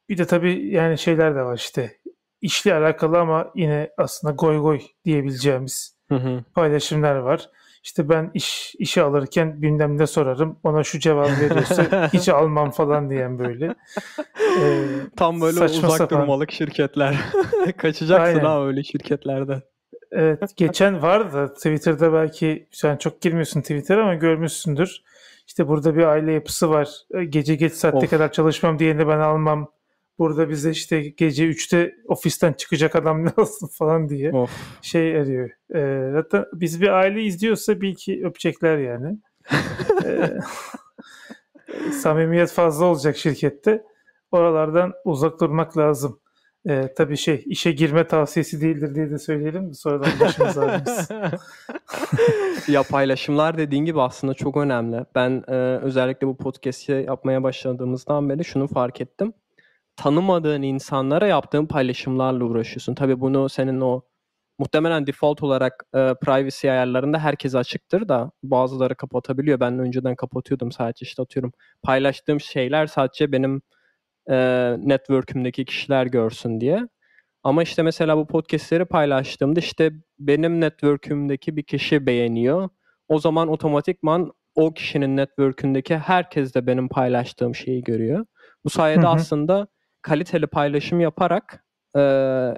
bir de tabii yani şeyler de var işte işle alakalı ama yine aslında goy goy diyebileceğimiz hı hı. paylaşımlar var. İşte ben iş işe alırken bilmem ne sorarım. Ona şu cevap veriyorsa hiç almam falan diyen böyle. Ee, Tam böyle saçma uzak sapan. durmalık şirketler. Kaçacaksın Aynen. ha öyle şirketlerden. Evet, geçen vardı da Twitter'da belki sen çok girmiyorsun Twitter ama görmüşsündür. İşte burada bir aile yapısı var. E, gece geç saatte of. kadar çalışmam diyeni ben almam. Burada bize işte gece 3'te ofisten çıkacak adam ne lazım falan diye of. şey arıyor. E, hatta biz bir aile izliyorsa bil ki öpecekler yani. e, samimiyet fazla olacak şirkette. Oralardan uzak durmak lazım. E, tabii şey işe girme tavsiyesi değildir diye de söyleyelim sonradan başımız ağrımız. ya paylaşımlar dediğin gibi aslında çok önemli. Ben e, özellikle bu podcast'i yapmaya başladığımızdan beri şunu fark ettim. Tanımadığın insanlara yaptığın paylaşımlarla uğraşıyorsun. Tabii bunu senin o muhtemelen default olarak e, privacy ayarlarında herkes açıktır da bazıları kapatabiliyor. Ben önceden kapatıyordum sadece işte atıyorum. Paylaştığım şeyler sadece benim e, network'ümdeki kişiler görsün diye. Ama işte mesela bu podcastleri paylaştığımda işte benim network'ümdeki bir kişi beğeniyor. O zaman otomatikman o kişinin network'ündeki herkes de benim paylaştığım şeyi görüyor. Bu sayede hı hı. aslında kaliteli paylaşım yaparak e,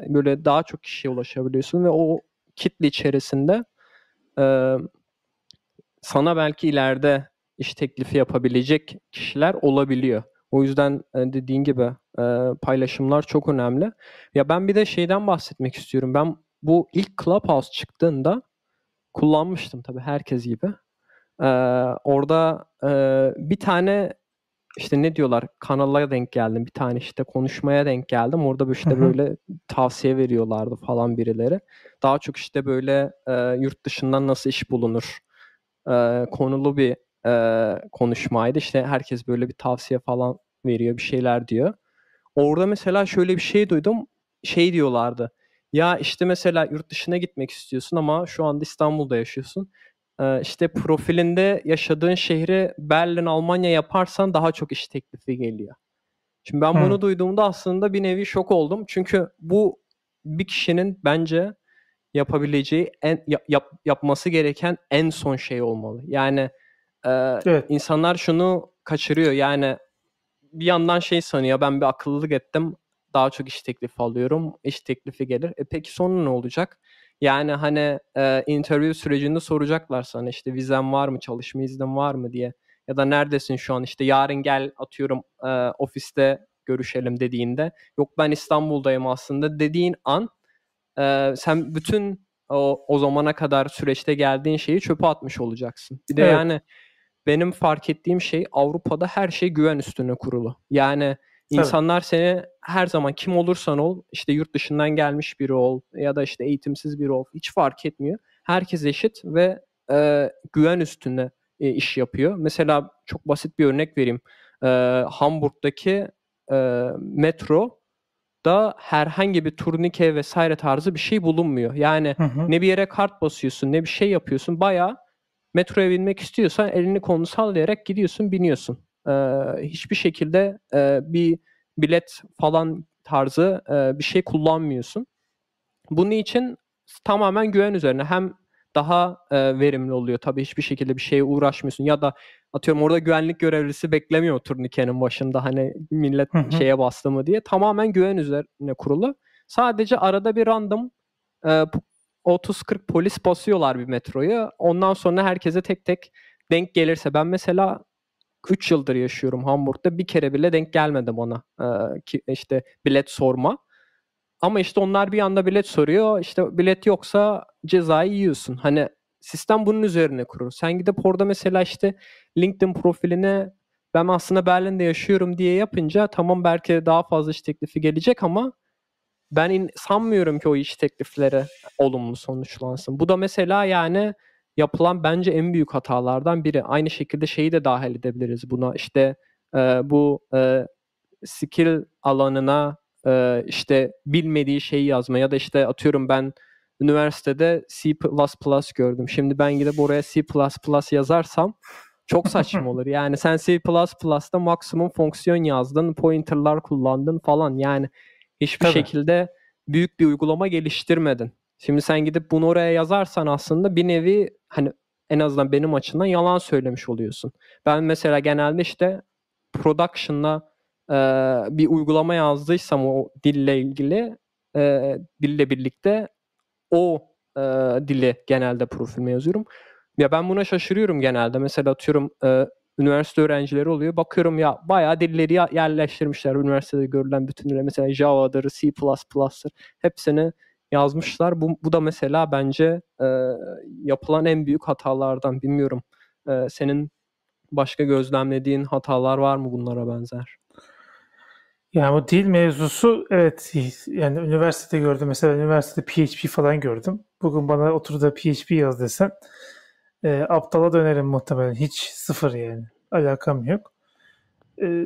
böyle daha çok kişiye ulaşabiliyorsun ve o kitle içerisinde e, sana belki ileride iş teklifi yapabilecek kişiler olabiliyor. O yüzden e, dediğin gibi e, paylaşımlar çok önemli. Ya ben bir de şeyden bahsetmek istiyorum. Ben bu ilk Clubhouse çıktığında kullanmıştım tabii herkes gibi. E, orada bir tane işte ne diyorlar kanallara denk geldim. Bir tane işte konuşmaya denk geldim. Orada işte Hı-hı. böyle tavsiye veriyorlardı falan birileri. Daha çok işte böyle yurt dışından nasıl iş bulunur konulu bir e, konuşmaydı. İşte herkes böyle bir tavsiye falan veriyor, bir şeyler diyor. Orada mesela şöyle bir şey duydum. Şey diyorlardı. Ya işte mesela yurt dışına gitmek istiyorsun ama şu anda İstanbul'da yaşıyorsun. E, işte profilinde yaşadığın şehri Berlin, Almanya yaparsan daha çok iş teklifi geliyor. Şimdi ben hmm. bunu duyduğumda aslında bir nevi şok oldum. Çünkü bu bir kişinin bence yapabileceği en yap, yapması gereken en son şey olmalı. Yani ee, evet. İnsanlar şunu kaçırıyor yani bir yandan şey sanıyor ben bir akıllılık ettim daha çok iş teklifi alıyorum iş teklifi gelir. E peki sonra ne olacak? Yani hani e, interview sürecinde soracaklar sana işte vizen var mı çalışma iznin var mı diye ya da neredesin şu an işte yarın gel atıyorum e, ofiste görüşelim dediğinde yok ben İstanbul'dayım aslında dediğin an e, sen bütün o, o zamana kadar süreçte geldiğin şeyi çöpe atmış olacaksın. Bir de evet. yani benim fark ettiğim şey Avrupa'da her şey güven üstüne kurulu. Yani insanlar Tabii. seni her zaman kim olursan ol, işte yurt dışından gelmiş biri ol ya da işte eğitimsiz biri ol hiç fark etmiyor. Herkes eşit ve e, güven üstünde e, iş yapıyor. Mesela çok basit bir örnek vereyim. E, Hamburg'daki e, metro da herhangi bir turnike vesaire tarzı bir şey bulunmuyor. Yani hı hı. ne bir yere kart basıyorsun ne bir şey yapıyorsun. Bayağı metroya binmek istiyorsan elini kolunu sallayarak gidiyorsun biniyorsun. E, hiçbir şekilde e, bir bilet falan tarzı e, bir şey kullanmıyorsun. Bunun için tamamen güven üzerine hem daha e, verimli oluyor. Tabii hiçbir şekilde bir şeye uğraşmıyorsun ya da atıyorum orada güvenlik görevlisi beklemiyor turnikenin başında hani millet hı hı. şeye bastı mı diye. Tamamen güven üzerine kurulu. Sadece arada bir random e, 30-40 polis basıyorlar bir metroyu. Ondan sonra herkese tek tek denk gelirse. Ben mesela 3 yıldır yaşıyorum Hamburg'da. Bir kere bile denk gelmedim ona. Ee, ki işte bilet sorma. Ama işte onlar bir anda bilet soruyor. İşte bilet yoksa cezayı yiyorsun. Hani sistem bunun üzerine kurur. Sen gidip orada mesela işte LinkedIn profiline ben aslında Berlin'de yaşıyorum diye yapınca tamam belki daha fazla iş teklifi gelecek ama ben in, sanmıyorum ki o iş teklifleri olumlu sonuçlansın. Bu da mesela yani yapılan bence en büyük hatalardan biri. Aynı şekilde şeyi de dahil edebiliriz buna. İşte e, bu e, skill alanına e, işte bilmediği şeyi yazma ya da işte atıyorum ben üniversitede C++ gördüm. Şimdi ben gidip oraya C++ yazarsam çok saçma olur. Yani sen C++'da maksimum fonksiyon yazdın, pointer'lar kullandın falan. Yani Hiçbir Tabii. şekilde büyük bir uygulama geliştirmedin. Şimdi sen gidip bunu oraya yazarsan aslında bir nevi hani en azından benim açımdan yalan söylemiş oluyorsun. Ben mesela genelde işte production'la e, bir uygulama yazdıysam o dille ilgili e, dille birlikte o e, dili genelde profilime yazıyorum. Ya ben buna şaşırıyorum genelde. Mesela atıyorum e, üniversite öğrencileri oluyor. Bakıyorum ya bayağı dilleri yerleştirmişler üniversitede görülen bütün dilleri. Mesela Java'dır, C++'dır. Hepsini yazmışlar. Bu, bu da mesela bence e, yapılan en büyük hatalardan. Bilmiyorum e, senin başka gözlemlediğin hatalar var mı bunlara benzer? Yani bu dil mevzusu evet yani üniversitede gördüm. Mesela üniversitede PHP falan gördüm. Bugün bana otur PHP yaz desen e, aptala dönerim muhtemelen. Hiç sıfır yani. Alakam yok. E,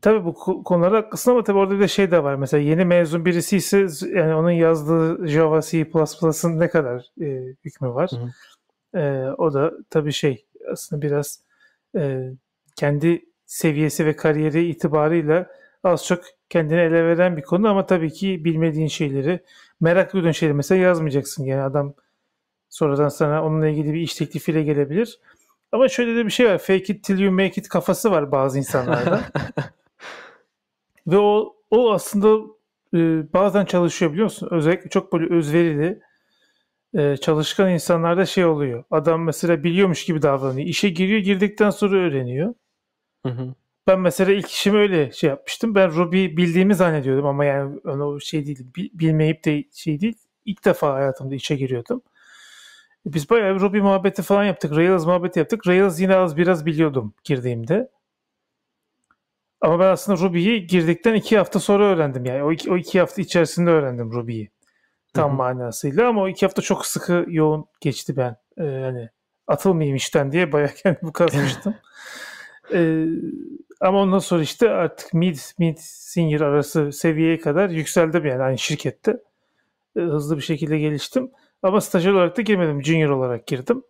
tabii bu konulara haklısın ama tabii orada bir de şey de var. Mesela yeni mezun birisi ise yani onun yazdığı Java C++'ın ne kadar e, hükmü var. E, o da tabii şey aslında biraz e, kendi seviyesi ve kariyeri itibarıyla az çok kendini ele veren bir konu ama tabii ki bilmediğin şeyleri merak duyduğun şeyleri mesela yazmayacaksın. Yani adam Sonradan sana onunla ilgili bir iş teklifiyle gelebilir. Ama şöyle de bir şey var. Fake it till you make it kafası var bazı insanlarda. Ve o, o aslında e, bazen çalışıyor biliyor musun? Özellikle çok böyle özverili e, çalışkan insanlarda şey oluyor. Adam mesela biliyormuş gibi davranıyor. İşe giriyor girdikten sonra öğreniyor. Hı hı. Ben mesela ilk işimi öyle şey yapmıştım. Ben Ruby bildiğimi zannediyordum ama yani o şey değil. Bilmeyip de şey değil. İlk defa hayatımda işe giriyordum. Biz bayağı Ruby muhabbeti falan yaptık. Rails muhabbeti yaptık. Rails yine az biraz biliyordum girdiğimde. Ama ben aslında Ruby'yi girdikten iki hafta sonra öğrendim. Yani o iki, o iki hafta içerisinde öğrendim Ruby'yi. Tam Hı-hı. manasıyla ama o iki hafta çok sıkı yoğun geçti ben. Ee, hani atılmayayım işten diye bayağı kendimi kazmıştım. ee, ama ondan sonra işte artık mid, mid senior arası seviyeye kadar yükseldim yani aynı şirkette. Ee, hızlı bir şekilde geliştim. Ama stajyer olarak da girmedim. Junior olarak girdim.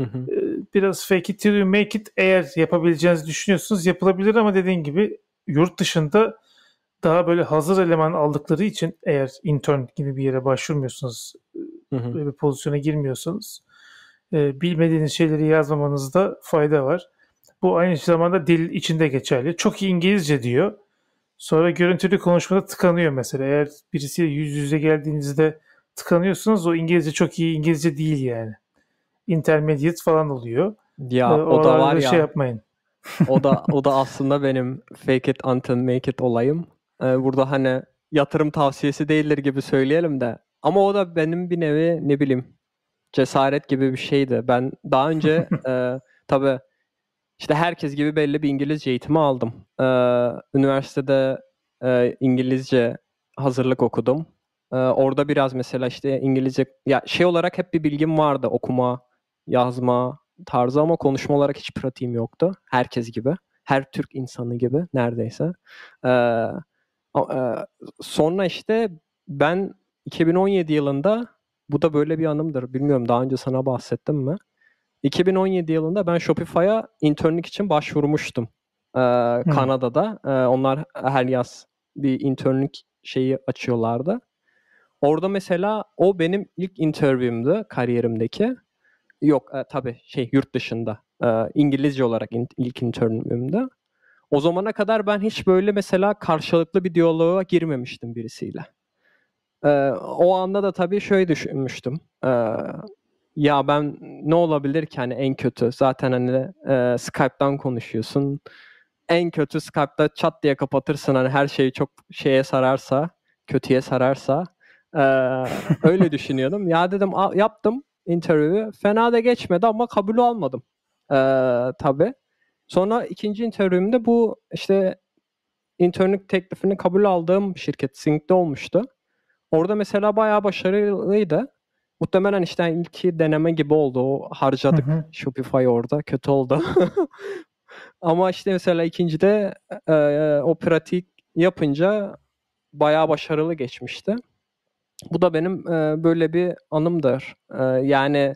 Hı hı. Ee, biraz fake it till you make it eğer yapabileceğinizi düşünüyorsunuz yapılabilir ama dediğin gibi yurt dışında daha böyle hazır eleman aldıkları için eğer intern gibi bir yere başvurmuyorsunuz hı bir pozisyona girmiyorsanız e, bilmediğiniz şeyleri yazmamanızda fayda var. Bu aynı zamanda dil içinde geçerli. Çok iyi İngilizce diyor. Sonra görüntülü konuşmada tıkanıyor mesela. Eğer birisiyle yüz yüze geldiğinizde tıkanıyorsunuz. O İngilizce çok iyi İngilizce değil yani. Intermediate falan oluyor. Ya ee, o da var ya. Şey yapmayın. o da o da aslında benim fake it until make it olayım. Ee, burada hani yatırım tavsiyesi değildir gibi söyleyelim de. Ama o da benim bir nevi ne bileyim cesaret gibi bir şeydi. Ben daha önce e, tabii işte herkes gibi belli bir İngilizce eğitimi aldım. Ee, üniversitede e, İngilizce hazırlık okudum. Ee, orada biraz mesela işte İngilizce ya şey olarak hep bir bilgim vardı okuma, yazma tarzı ama konuşma olarak hiç pratiğim yoktu. Herkes gibi. Her Türk insanı gibi neredeyse. Ee, sonra işte ben 2017 yılında bu da böyle bir anımdır. Bilmiyorum daha önce sana bahsettim mi? 2017 yılında ben Shopify'a internlik için başvurmuştum. Ee, Kanada'da. Ee, onlar her yaz bir internlik şeyi açıyorlardı. Orada mesela o benim ilk interview'mdi kariyerimdeki. Yok e, tabii şey yurt dışında. E, İngilizce olarak in, ilk interview'mde. O zamana kadar ben hiç böyle mesela karşılıklı bir diyaloğa girmemiştim birisiyle. E, o anda da tabii şöyle düşünmüştüm. E, ya ben ne olabilir ki hani en kötü? Zaten hani e, Skype'dan konuşuyorsun. En kötü Skype'da çat diye kapatırsın hani her şeyi çok şeye sararsa, kötüye sararsa ee, öyle düşünüyordum. Ya dedim yaptım interview'ü. Fena da geçmedi ama kabul almadım. Ee, tabii. Sonra ikinci interview'ümde bu işte internlük teklifini kabul aldığım şirket Sync'de olmuştu. Orada mesela bayağı başarılıydı. Muhtemelen işte ilki deneme gibi oldu. O harcadık hı hı. Shopify orada. Kötü oldu. Ama işte mesela ikincide e, e, o pratik yapınca bayağı başarılı geçmişti. Bu da benim e, böyle bir anımdır. E, yani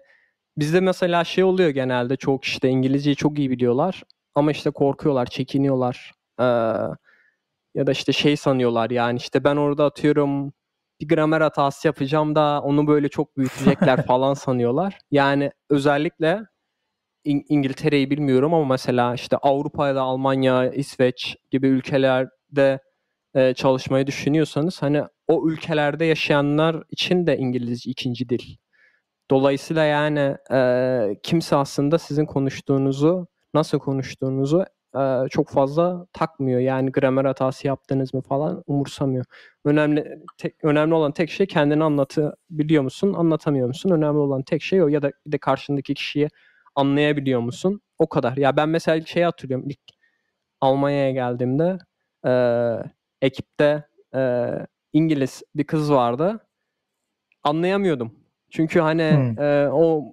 bizde mesela şey oluyor genelde çok işte İngilizceyi çok iyi biliyorlar ama işte korkuyorlar, çekiniyorlar. E, ya da işte şey sanıyorlar yani işte ben orada atıyorum bir gramer hatası yapacağım da onu böyle çok büyütecekler falan sanıyorlar. Yani özellikle İng- İngiltere'yi bilmiyorum ama mesela işte Avrupa'da Almanya, İsveç gibi ülkelerde e, çalışmayı düşünüyorsanız hani o ülkelerde yaşayanlar için de İngilizce ikinci dil. Dolayısıyla yani e, kimse aslında sizin konuştuğunuzu nasıl konuştuğunuzu e, çok fazla takmıyor. Yani gramer hatası yaptınız mı falan umursamıyor. Önemli tek, önemli olan tek şey kendini anlatabiliyor musun, anlatamıyor musun? Önemli olan tek şey o ya da bir de karşındaki kişiyi anlayabiliyor musun? O kadar. Ya ben mesela şey hatırlıyorum ilk Almanya'ya geldiğimde e, ekipte e, İngiliz bir kız vardı. Anlayamıyordum. Çünkü hani hmm. e, o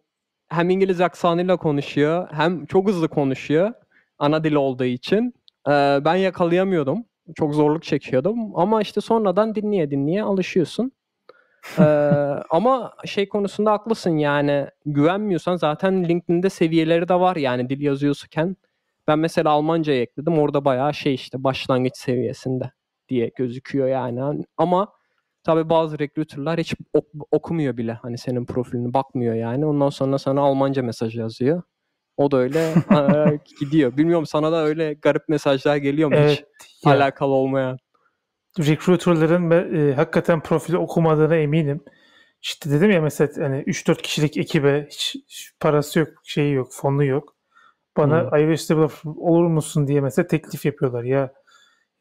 hem İngiliz aksanıyla konuşuyor hem çok hızlı konuşuyor ana dil olduğu için. E, ben yakalayamıyordum. Çok zorluk çekiyordum. Ama işte sonradan dinleye dinleye alışıyorsun. ee, ama şey konusunda haklısın yani güvenmiyorsan zaten LinkedIn'de seviyeleri de var yani dil yazıyorsuken ben mesela Almanca'yı ekledim orada bayağı şey işte başlangıç seviyesinde diye gözüküyor yani. Hani ama tabii bazı recruiter'lar hiç ok- okumuyor bile hani senin profilini bakmıyor yani. Ondan sonra sana Almanca mesaj yazıyor. O da öyle gidiyor. Bilmiyorum sana da öyle garip mesajlar geliyor mu evet, hiç ya. alakalı olmayan? Recruiter'ların e, hakikaten profili okumadığına eminim. İşte dedim ya mesela hani 3-4 kişilik ekibe hiç, hiç parası yok, şeyi yok, fonu yok. Bana hmm. iOS olur musun diye mesela teklif yapıyorlar. Ya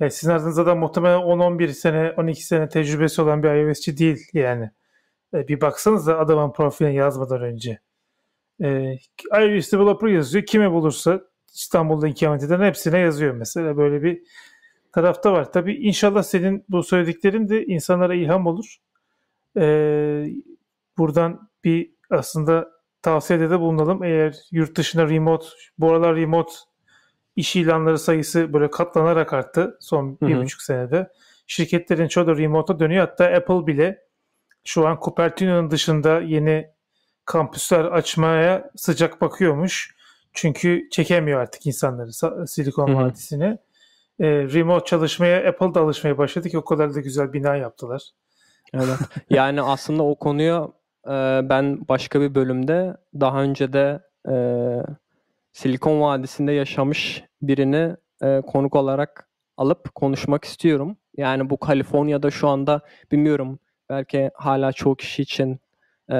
yani sizin aranızda da muhtemelen 10-11 sene, 12 sene tecrübesi olan bir iOS'çi değil yani. E, bir baksanız da adamın profiline yazmadan önce. E, iOS developer yazıyor. Kime bulursa İstanbul'da, ikameteden hepsine yazıyor mesela. Böyle bir tarafta var. Tabii inşallah senin bu söylediklerin de insanlara ilham olur. Ee, buradan bir aslında tavsiyede de bulunalım. Eğer yurt dışına remote, bu aralar remote İş ilanları sayısı böyle katlanarak arttı son bir Hı-hı. buçuk senede. Şirketlerin çoğu da remote'a dönüyor. Hatta Apple bile şu an Cupertino'nun dışında yeni kampüsler açmaya sıcak bakıyormuş. Çünkü çekemiyor artık insanları Silikon Vadisi'ni. E, remote çalışmaya Apple da alışmaya başladı ki o kadar da güzel bina yaptılar. Evet. yani aslında o konuyu e, ben başka bir bölümde daha önce de e, Silikon Vadisi'nde yaşamış birini e, konuk olarak alıp konuşmak istiyorum. Yani bu Kaliforniya'da şu anda bilmiyorum belki hala çoğu kişi için e,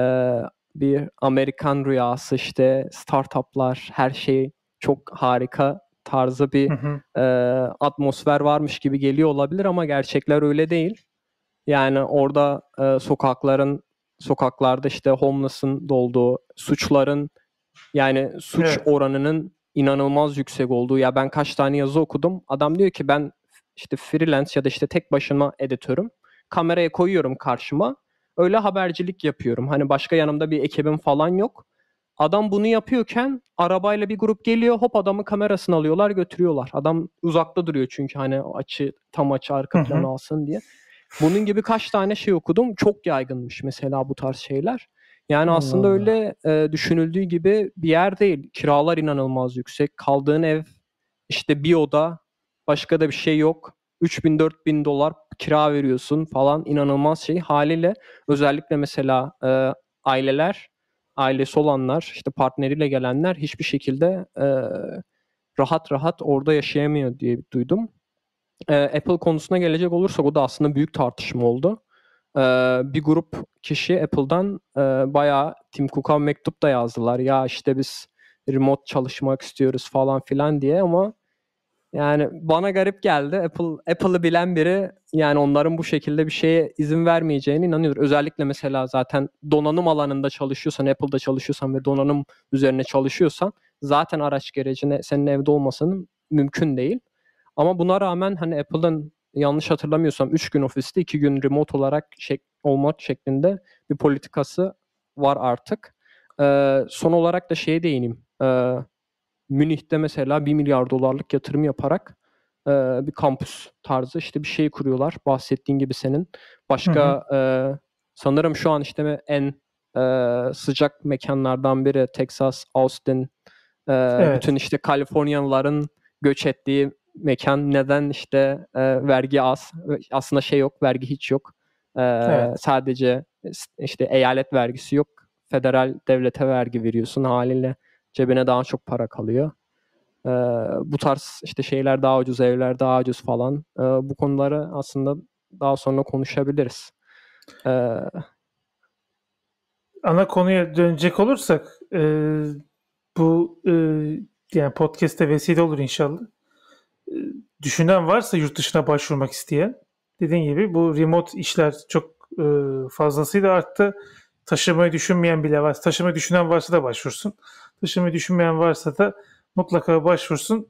bir Amerikan rüyası işte startuplar her şey çok harika tarzı bir hı hı. E, atmosfer varmış gibi geliyor olabilir ama gerçekler öyle değil. Yani orada e, sokakların sokaklarda işte homeless'ın dolduğu, suçların yani suç evet. oranının inanılmaz yüksek olduğu. Ya ben kaç tane yazı okudum. Adam diyor ki ben işte freelance ya da işte tek başıma editörüm. Kameraya koyuyorum karşıma. Öyle habercilik yapıyorum. Hani başka yanımda bir ekibim falan yok. Adam bunu yapıyorken arabayla bir grup geliyor hop adamı kamerasını alıyorlar götürüyorlar. Adam uzakta duruyor çünkü hani açı tam açı arka plan alsın diye. Bunun gibi kaç tane şey okudum. Çok yaygınmış mesela bu tarz şeyler. Yani Allah aslında Allah. öyle e, düşünüldüğü gibi bir yer değil. Kiralar inanılmaz yüksek. Kaldığın ev işte bir oda, başka da bir şey yok. 3000 4000 dolar kira veriyorsun falan inanılmaz şey. Haliyle özellikle mesela e, aileler, ailesi olanlar, işte partneriyle gelenler hiçbir şekilde e, rahat rahat orada yaşayamıyor diye duydum. E, Apple konusuna gelecek olursak o da aslında büyük tartışma oldu e, bir grup kişi Apple'dan e, bayağı Tim Cook'a mektup da yazdılar. Ya işte biz remote çalışmak istiyoruz falan filan diye ama yani bana garip geldi. Apple Apple'ı bilen biri yani onların bu şekilde bir şeye izin vermeyeceğine inanıyor. Özellikle mesela zaten donanım alanında çalışıyorsan, Apple'da çalışıyorsan ve donanım üzerine çalışıyorsan zaten araç gerecine senin evde olmasının mümkün değil. Ama buna rağmen hani Apple'ın yanlış hatırlamıyorsam 3 gün ofiste 2 gün remote olarak şek olmak şeklinde bir politikası var artık. E, son olarak da şeye değineyim. E, Münih'te mesela 1 milyar dolarlık yatırım yaparak e, bir kampüs tarzı işte bir şey kuruyorlar. Bahsettiğin gibi senin. Başka hı hı. E, sanırım şu an işte en e, sıcak mekanlardan biri Texas, Austin, e, evet. bütün işte Kaliforniyalıların göç ettiği mekan neden işte e, vergi az? Aslında şey yok, vergi hiç yok. E, evet. Sadece işte eyalet vergisi yok. Federal devlete vergi veriyorsun haliyle cebine daha çok para kalıyor. E, bu tarz işte şeyler daha ucuz, evler daha ucuz falan. E, bu konuları aslında daha sonra konuşabiliriz. E, Ana konuya dönecek olursak e, bu e, yani podcast'te vesile olur inşallah. E, düşünen varsa yurt dışına başvurmak isteyen dediğin gibi bu remote işler çok e, fazlasıyla arttı. Taşımayı düşünmeyen bile var. Taşımayı düşünen varsa da başvursun. Taşımayı düşünmeyen varsa da mutlaka başvursun.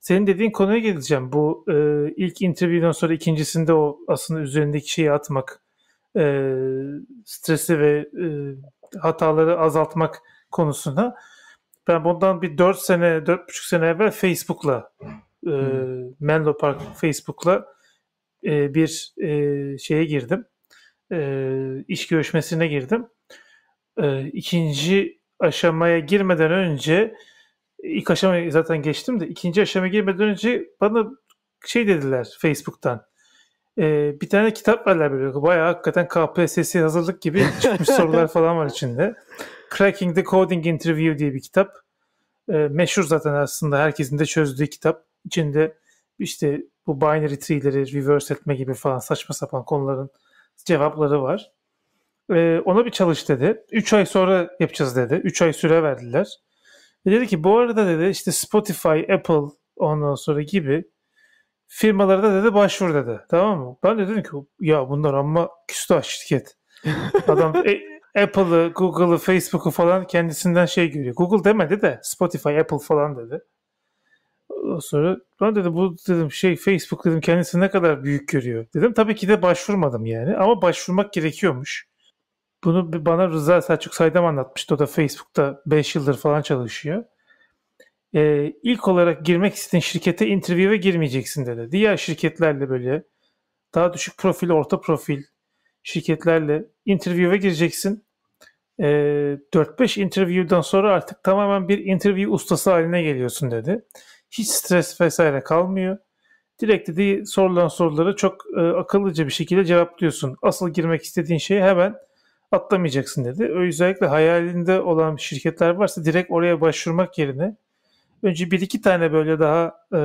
Senin dediğin konuya geleceğim. Bu e, ilk interview'dan sonra ikincisinde o aslında üzerindeki şeyi atmak, e, stresi ve e, hataları azaltmak konusuna. Ben bundan bir 4 sene, 4,5 sene evvel Facebook'la e, Menlo Park Facebook'la e, bir e, şeye girdim. E, iş görüşmesine girdim. E, ikinci aşamaya girmeden önce ilk aşamayı zaten geçtim de ikinci aşamaya girmeden önce bana şey dediler Facebook'tan. E, bir tane kitap verler böyle. Bayağı hakikaten KPSS hazırlık gibi çıkmış sorular falan var içinde. Cracking the Coding Interview diye bir kitap. E, meşhur zaten aslında herkesin de çözdüğü kitap içinde işte bu binary tree'leri reverse etme gibi falan saçma sapan konuların cevapları var. Ee, ona bir çalış dedi. 3 ay sonra yapacağız dedi. 3 ay süre verdiler. Ve dedi ki bu arada dedi işte Spotify, Apple ondan sonra gibi firmalara da dedi başvur dedi. Tamam mı? Ben de dedim ki ya bunlar ama küstah şirket. Adam e, Apple'ı, Google'ı, Facebook'u falan kendisinden şey görüyor. Google demedi de Spotify, Apple falan dedi sonra ben dedim bu dedim şey Facebook dedim kendisi ne kadar büyük görüyor. Dedim tabii ki de başvurmadım yani ama başvurmak gerekiyormuş. Bunu bana Rıza Selçuk Saydam anlatmıştı. O da Facebook'ta 5 yıldır falan çalışıyor. Ee, ilk olarak girmek istediğin şirkete interview'e girmeyeceksin dedi. Diğer şirketlerle böyle daha düşük profil, orta profil şirketlerle interview'e gireceksin. Ee, 4-5 interview'dan sonra artık tamamen bir interview ustası haline geliyorsun dedi. Hiç stres vesaire kalmıyor. Direkt dediği sorulan soruları çok e, akıllıca bir şekilde cevaplıyorsun. Asıl girmek istediğin şeyi hemen atlamayacaksın dedi. Özellikle hayalinde olan şirketler varsa direkt oraya başvurmak yerine önce bir iki tane böyle daha e,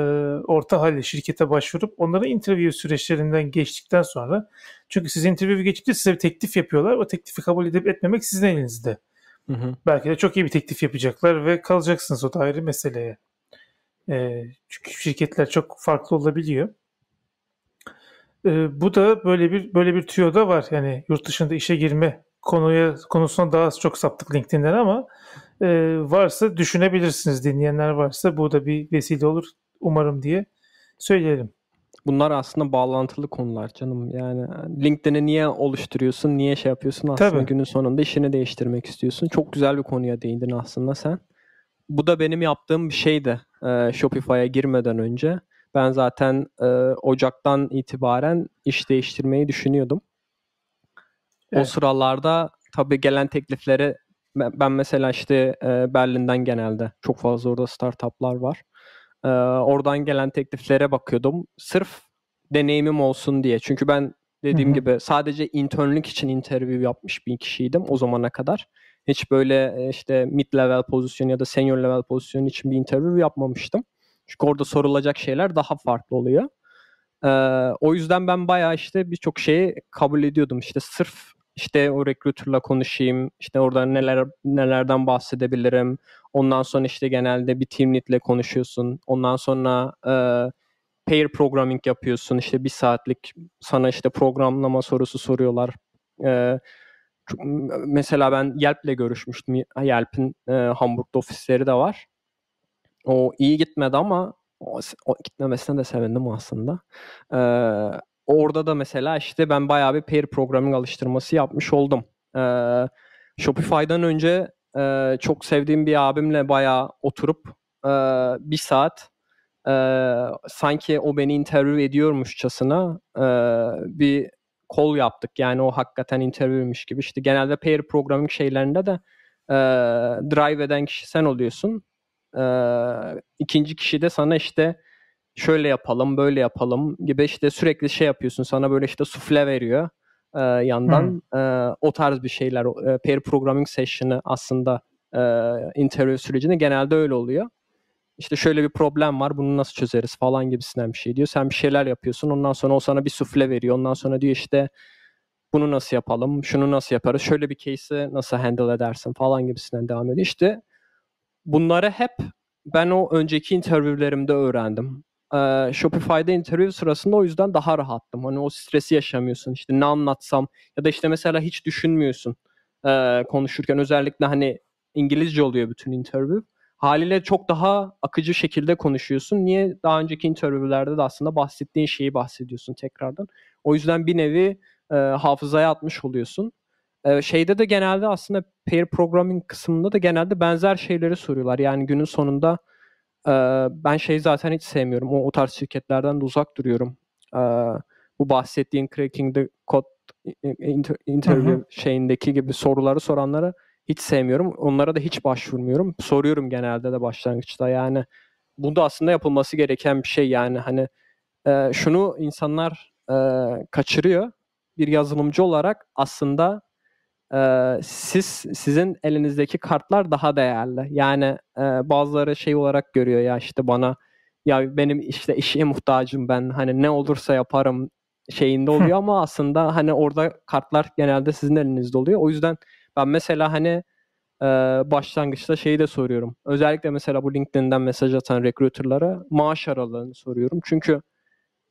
orta halli şirkete başvurup onların interview süreçlerinden geçtikten sonra çünkü siz interview geçince size bir teklif yapıyorlar. O teklifi kabul edip etmemek sizin elinizde. Hı hı. Belki de çok iyi bir teklif yapacaklar ve kalacaksınız o da ayrı meseleye. E, çünkü şirketler çok farklı olabiliyor. E, bu da böyle bir böyle bir tüyo da var. Yani yurt dışında işe girme konuya konusuna daha çok saptık LinkedIn'den ama e, varsa düşünebilirsiniz dinleyenler varsa bu da bir vesile olur umarım diye söyleyelim. Bunlar aslında bağlantılı konular canım. Yani LinkedIn'i niye oluşturuyorsun, niye şey yapıyorsun aslında Tabii. günün sonunda işini değiştirmek istiyorsun. Çok güzel bir konuya değindin aslında sen. Bu da benim yaptığım bir şeydi e, Shopify'a girmeden önce ben zaten e, Ocak'tan itibaren iş değiştirmeyi düşünüyordum. Evet. O sıralarda tabii gelen teklifleri ben mesela işte e, Berlin'den genelde çok fazla orada startuplar var. E, oradan gelen tekliflere bakıyordum. Sırf deneyimim olsun diye. Çünkü ben dediğim Hı-hı. gibi sadece internlük için interview yapmış bir kişiydim o zamana kadar hiç böyle e, işte mid level pozisyon ya da senior level pozisyon için bir interview yapmamıştım. Çünkü orada sorulacak şeyler daha farklı oluyor. Ee, o yüzden ben bayağı işte birçok şeyi kabul ediyordum. İşte sırf işte o rekrütürle konuşayım, işte orada neler nelerden bahsedebilirim. Ondan sonra işte genelde bir team lead'le konuşuyorsun. Ondan sonra e, pair programming yapıyorsun. İşte bir saatlik sana işte programlama sorusu soruyorlar. E, mesela ben Yelp'le görüşmüştüm. Yelp'in e, Hamburg'da ofisleri de var. O iyi gitmedi ama o, o gitmemesine de sevindim aslında. E, orada da mesela işte ben bayağı bir pair programming alıştırması yapmış oldum. E, Shopify'dan önce e, çok sevdiğim bir abimle bayağı oturup e, bir saat e, sanki o beni interview ediyormuşçasına e, bir kol yaptık. Yani o hakikaten interviewmiş gibi. İşte genelde pair programming şeylerinde de e, drive eden kişi sen oluyorsun. E, ikinci kişi de sana işte şöyle yapalım, böyle yapalım gibi işte sürekli şey yapıyorsun. Sana böyle işte sufle veriyor e, yandan. Hmm. E, o tarz bir şeyler. E, pair programming session'ı aslında e, interview sürecinde genelde öyle oluyor. İşte şöyle bir problem var bunu nasıl çözeriz falan gibisinden bir şey diyor. Sen bir şeyler yapıyorsun ondan sonra o sana bir sufle veriyor. Ondan sonra diyor işte bunu nasıl yapalım, şunu nasıl yaparız, şöyle bir case'i nasıl handle edersin falan gibisinden devam ediyor. İşte bunları hep ben o önceki interviewlerimde öğrendim. Ee, Shopify'da interview sırasında o yüzden daha rahattım. Hani o stresi yaşamıyorsun. İşte ne anlatsam ya da işte mesela hiç düşünmüyorsun e, konuşurken. Özellikle hani İngilizce oluyor bütün interview haliyle çok daha akıcı şekilde konuşuyorsun. Niye? Daha önceki interview'lerde de aslında bahsettiğin şeyi bahsediyorsun tekrardan. O yüzden bir nevi e, hafızaya atmış oluyorsun. E, şeyde de genelde aslında pair programming kısmında da genelde benzer şeyleri soruyorlar. Yani günün sonunda e, ben şeyi zaten hiç sevmiyorum. O, o tarz şirketlerden de uzak duruyorum. E, bu bahsettiğin cracking the code interview hı hı. şeyindeki gibi soruları soranlara hiç sevmiyorum. Onlara da hiç başvurmuyorum. Soruyorum genelde de başlangıçta yani. Bunda aslında yapılması gereken bir şey yani hani e, şunu insanlar e, kaçırıyor. Bir yazılımcı olarak aslında e, siz sizin elinizdeki kartlar daha değerli. Yani e, bazıları şey olarak görüyor ya işte bana ya benim işte işe muhtacım ben hani ne olursa yaparım şeyinde oluyor ama aslında hani orada kartlar genelde sizin elinizde oluyor. O yüzden ben mesela hani e, başlangıçta şeyi de soruyorum. Özellikle mesela bu LinkedIn'den mesaj atan recruiter'lara maaş aralığını soruyorum. Çünkü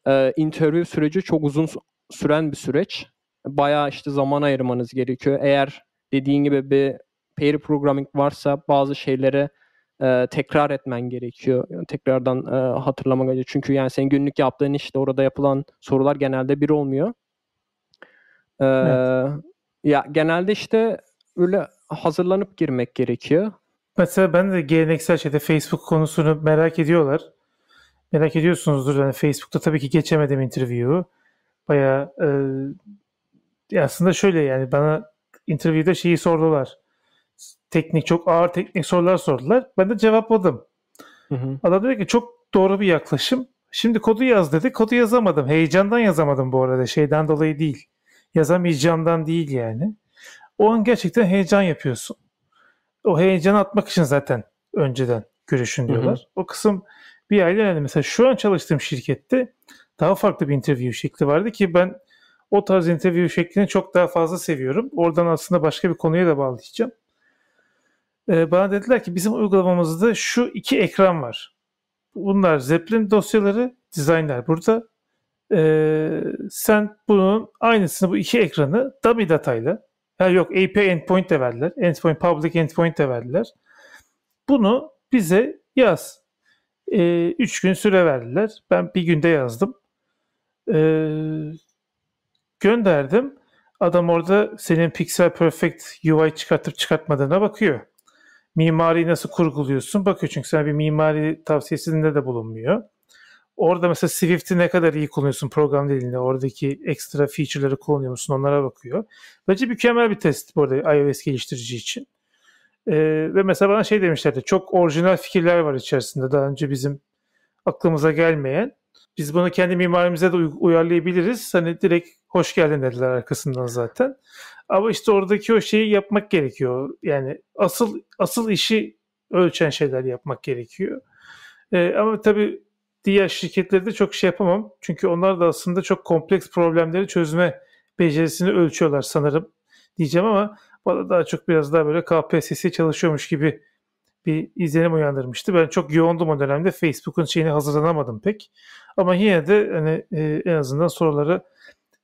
e, interview süreci çok uzun süren bir süreç. Bayağı işte zaman ayırmanız gerekiyor. Eğer dediğin gibi bir pair programming varsa bazı şeyleri e, tekrar etmen gerekiyor. Yani tekrardan e, hatırlamak gerekiyor. Çünkü yani senin günlük yaptığın işte orada yapılan sorular genelde bir olmuyor. E, evet. Ya genelde işte öyle hazırlanıp girmek gerekiyor. Mesela ben de geleneksel şeyde Facebook konusunu merak ediyorlar. Merak ediyorsunuzdur. Yani Facebook'ta tabii ki geçemedim interview'u. Baya e, aslında şöyle yani bana interview'da şeyi sordular. Teknik çok ağır teknik sorular sordular. Ben de cevapladım. Hı hı. Adam dedi ki çok doğru bir yaklaşım. Şimdi kodu yaz dedi. Kodu yazamadım. Heyecandan yazamadım bu arada. Şeyden dolayı değil. Yazamayacağımdan değil yani. O an gerçekten heyecan yapıyorsun. O heyecan atmak için zaten önceden görüşün diyorlar. Hı hı. O kısım bir yerde önemli. Mesela şu an çalıştığım şirkette daha farklı bir interview şekli vardı ki ben o tarz interview şeklini çok daha fazla seviyorum. Oradan aslında başka bir konuya da bağlayacağım. Ee, bana dediler ki bizim uygulamamızda şu iki ekran var. Bunlar Zeppelin dosyaları, dizaynlar burada. Ee, sen bunun aynısını bu iki ekranı dummy datayla Ha yok API endpoint de verdiler. Endpoint, public endpoint de verdiler. Bunu bize yaz. 3 e, ee, üç gün süre verdiler. Ben bir günde yazdım. E, gönderdim. Adam orada senin Pixel Perfect UI çıkartıp çıkartmadığına bakıyor. Mimariyi nasıl kurguluyorsun bakıyor çünkü sana bir mimari tavsiyesinde de bulunmuyor. Orada mesela Swift'i ne kadar iyi kullanıyorsun program dilinde. Oradaki ekstra feature'ları kullanıyor musun onlara bakıyor. Bence mükemmel bir test bu arada iOS geliştirici için. Ee, ve mesela bana şey demişlerdi. Çok orijinal fikirler var içerisinde. Daha önce bizim aklımıza gelmeyen. Biz bunu kendi mimarimize de uyarlayabiliriz. Hani direkt hoş geldin dediler arkasından zaten. Ama işte oradaki o şeyi yapmak gerekiyor. Yani asıl asıl işi ölçen şeyler yapmak gerekiyor. Ee, ama tabii diğer şirketleri de çok şey yapamam. Çünkü onlar da aslında çok kompleks problemleri çözme becerisini ölçüyorlar sanırım diyeceğim ama bana daha çok biraz daha böyle KPSS çalışıyormuş gibi bir izlenim uyandırmıştı. Ben çok yoğundum o dönemde. Facebook'un şeyini hazırlanamadım pek. Ama yine de hani e, en azından soruları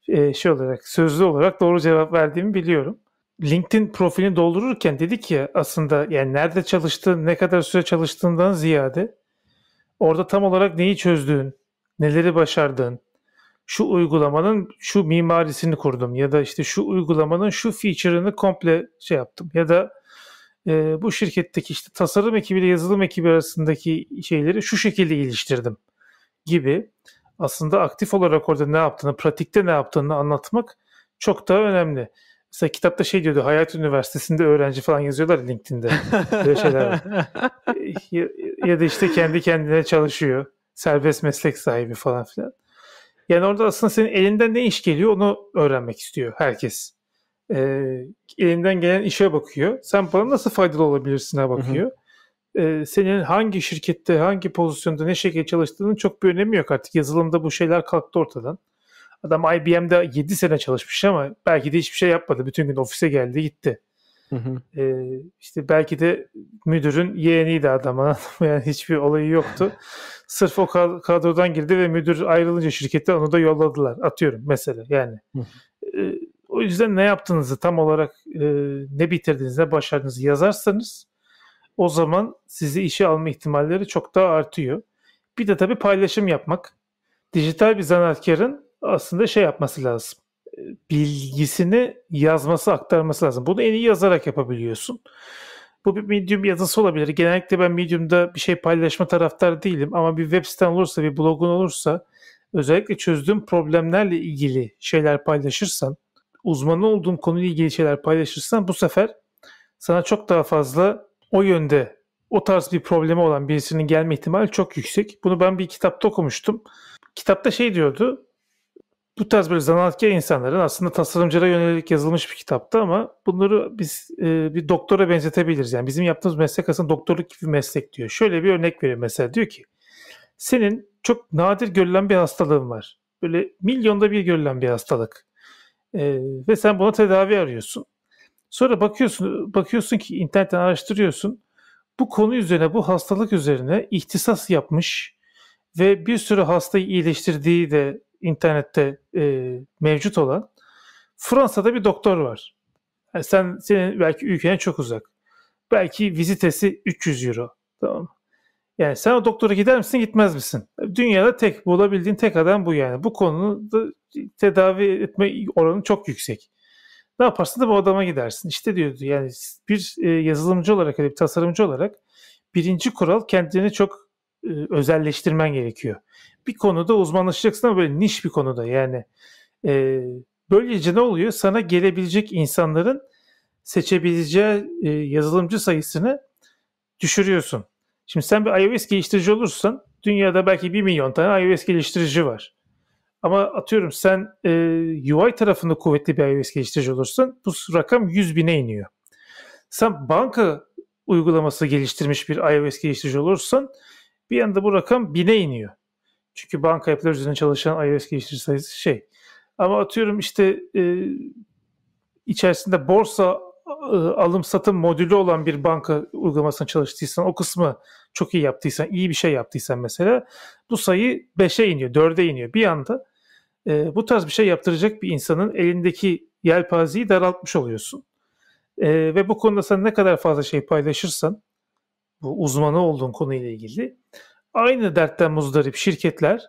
e, şey olarak sözlü olarak doğru cevap verdiğimi biliyorum. LinkedIn profilini doldururken dedik ya aslında yani nerede çalıştığın, ne kadar süre çalıştığından ziyade orada tam olarak neyi çözdün, neleri başardın, şu uygulamanın şu mimarisini kurdum ya da işte şu uygulamanın şu feature'ını komple şey yaptım ya da e, bu şirketteki işte tasarım ekibiyle yazılım ekibi arasındaki şeyleri şu şekilde iliştirdim gibi aslında aktif olarak orada ne yaptığını, pratikte ne yaptığını anlatmak çok daha önemli. Mesela kitapta şey diyordu, Hayat Üniversitesi'nde öğrenci falan yazıyorlar LinkedIn'de. Böyle şeyler ya da işte kendi kendine çalışıyor. Serbest meslek sahibi falan filan. Yani orada aslında senin elinden ne iş geliyor onu öğrenmek istiyor herkes. Ee, elinden gelen işe bakıyor. Sen bana nasıl faydalı olabilirsin'e bakıyor. Ee, senin hangi şirkette, hangi pozisyonda, ne şekilde çalıştığının çok bir önemi yok artık. Yazılımda bu şeyler kalktı ortadan. Adam IBM'de 7 sene çalışmış ama belki de hiçbir şey yapmadı. Bütün gün ofise geldi gitti. Hı hı. E, işte belki de müdürün yeğeniydi adam anladın Yani hiçbir olayı yoktu. Sırf o kadrodan girdi ve müdür ayrılınca şirkette onu da yolladılar. Atıyorum mesela yani. Hı hı. E, o yüzden ne yaptığınızı tam olarak e, ne bitirdiğinizi ne başardığınızı yazarsanız o zaman sizi işe alma ihtimalleri çok daha artıyor. Bir de tabii paylaşım yapmak. Dijital bir zanaatkarın aslında şey yapması lazım bilgisini yazması, aktarması lazım. Bunu en iyi yazarak yapabiliyorsun. Bu bir Medium yazısı olabilir. Genellikle ben Medium'da bir şey paylaşma taraftar değilim ama bir web siten olursa, bir blogun olursa özellikle çözdüğün problemlerle ilgili şeyler paylaşırsan, uzmanı olduğun konuyla ilgili şeyler paylaşırsan bu sefer sana çok daha fazla o yönde o tarz bir problemi olan birisinin gelme ihtimali çok yüksek. Bunu ben bir kitapta okumuştum. Kitapta şey diyordu bu tarz böyle zanaatkar insanların aslında tasarımcılara yönelik yazılmış bir kitaptı ama bunları biz e, bir doktora benzetebiliriz. Yani bizim yaptığımız meslek aslında doktorluk gibi bir meslek diyor. Şöyle bir örnek veriyor mesela diyor ki senin çok nadir görülen bir hastalığın var. Böyle milyonda bir görülen bir hastalık. E, ve sen buna tedavi arıyorsun. Sonra bakıyorsun bakıyorsun ki internetten araştırıyorsun. Bu konu üzerine, bu hastalık üzerine ihtisas yapmış ve bir sürü hastayı iyileştirdiği de internette e, mevcut olan Fransa'da bir doktor var. Yani e, sen senin belki ülkene çok uzak. Belki vizitesi 300 euro. Tamam. Yani sen o doktora gider misin gitmez misin? Dünyada tek bulabildiğin tek adam bu yani. Bu konuda tedavi etme oranı çok yüksek. Ne yaparsın da bu adama gidersin. İşte diyordu yani bir e, yazılımcı olarak ya bir tasarımcı olarak birinci kural kendini çok e, özelleştirmen gerekiyor bir konuda uzmanlaşacaksın ama böyle niş bir konuda yani. E, böylece ne oluyor? Sana gelebilecek insanların seçebileceği e, yazılımcı sayısını düşürüyorsun. Şimdi sen bir iOS geliştirici olursan dünyada belki 1 milyon tane iOS geliştirici var. Ama atıyorum sen e, UI tarafında kuvvetli bir iOS geliştirici olursan bu rakam 100 bine iniyor. Sen banka uygulaması geliştirmiş bir iOS geliştirici olursan bir anda bu rakam bine iniyor. Çünkü banka app'ler üzerine çalışan iOS geliştirici sayısı şey. Ama atıyorum işte e, içerisinde borsa e, alım satım modülü olan bir banka uygulamasına çalıştıysan o kısmı çok iyi yaptıysan, iyi bir şey yaptıysan mesela bu sayı 5'e iniyor, 4'e iniyor. Bir anda e, bu tarz bir şey yaptıracak bir insanın elindeki yelpazeyi daraltmış oluyorsun. E, ve bu konuda sen ne kadar fazla şey paylaşırsan, bu uzmanı olduğun konuyla ilgili aynı dertten muzdarip şirketler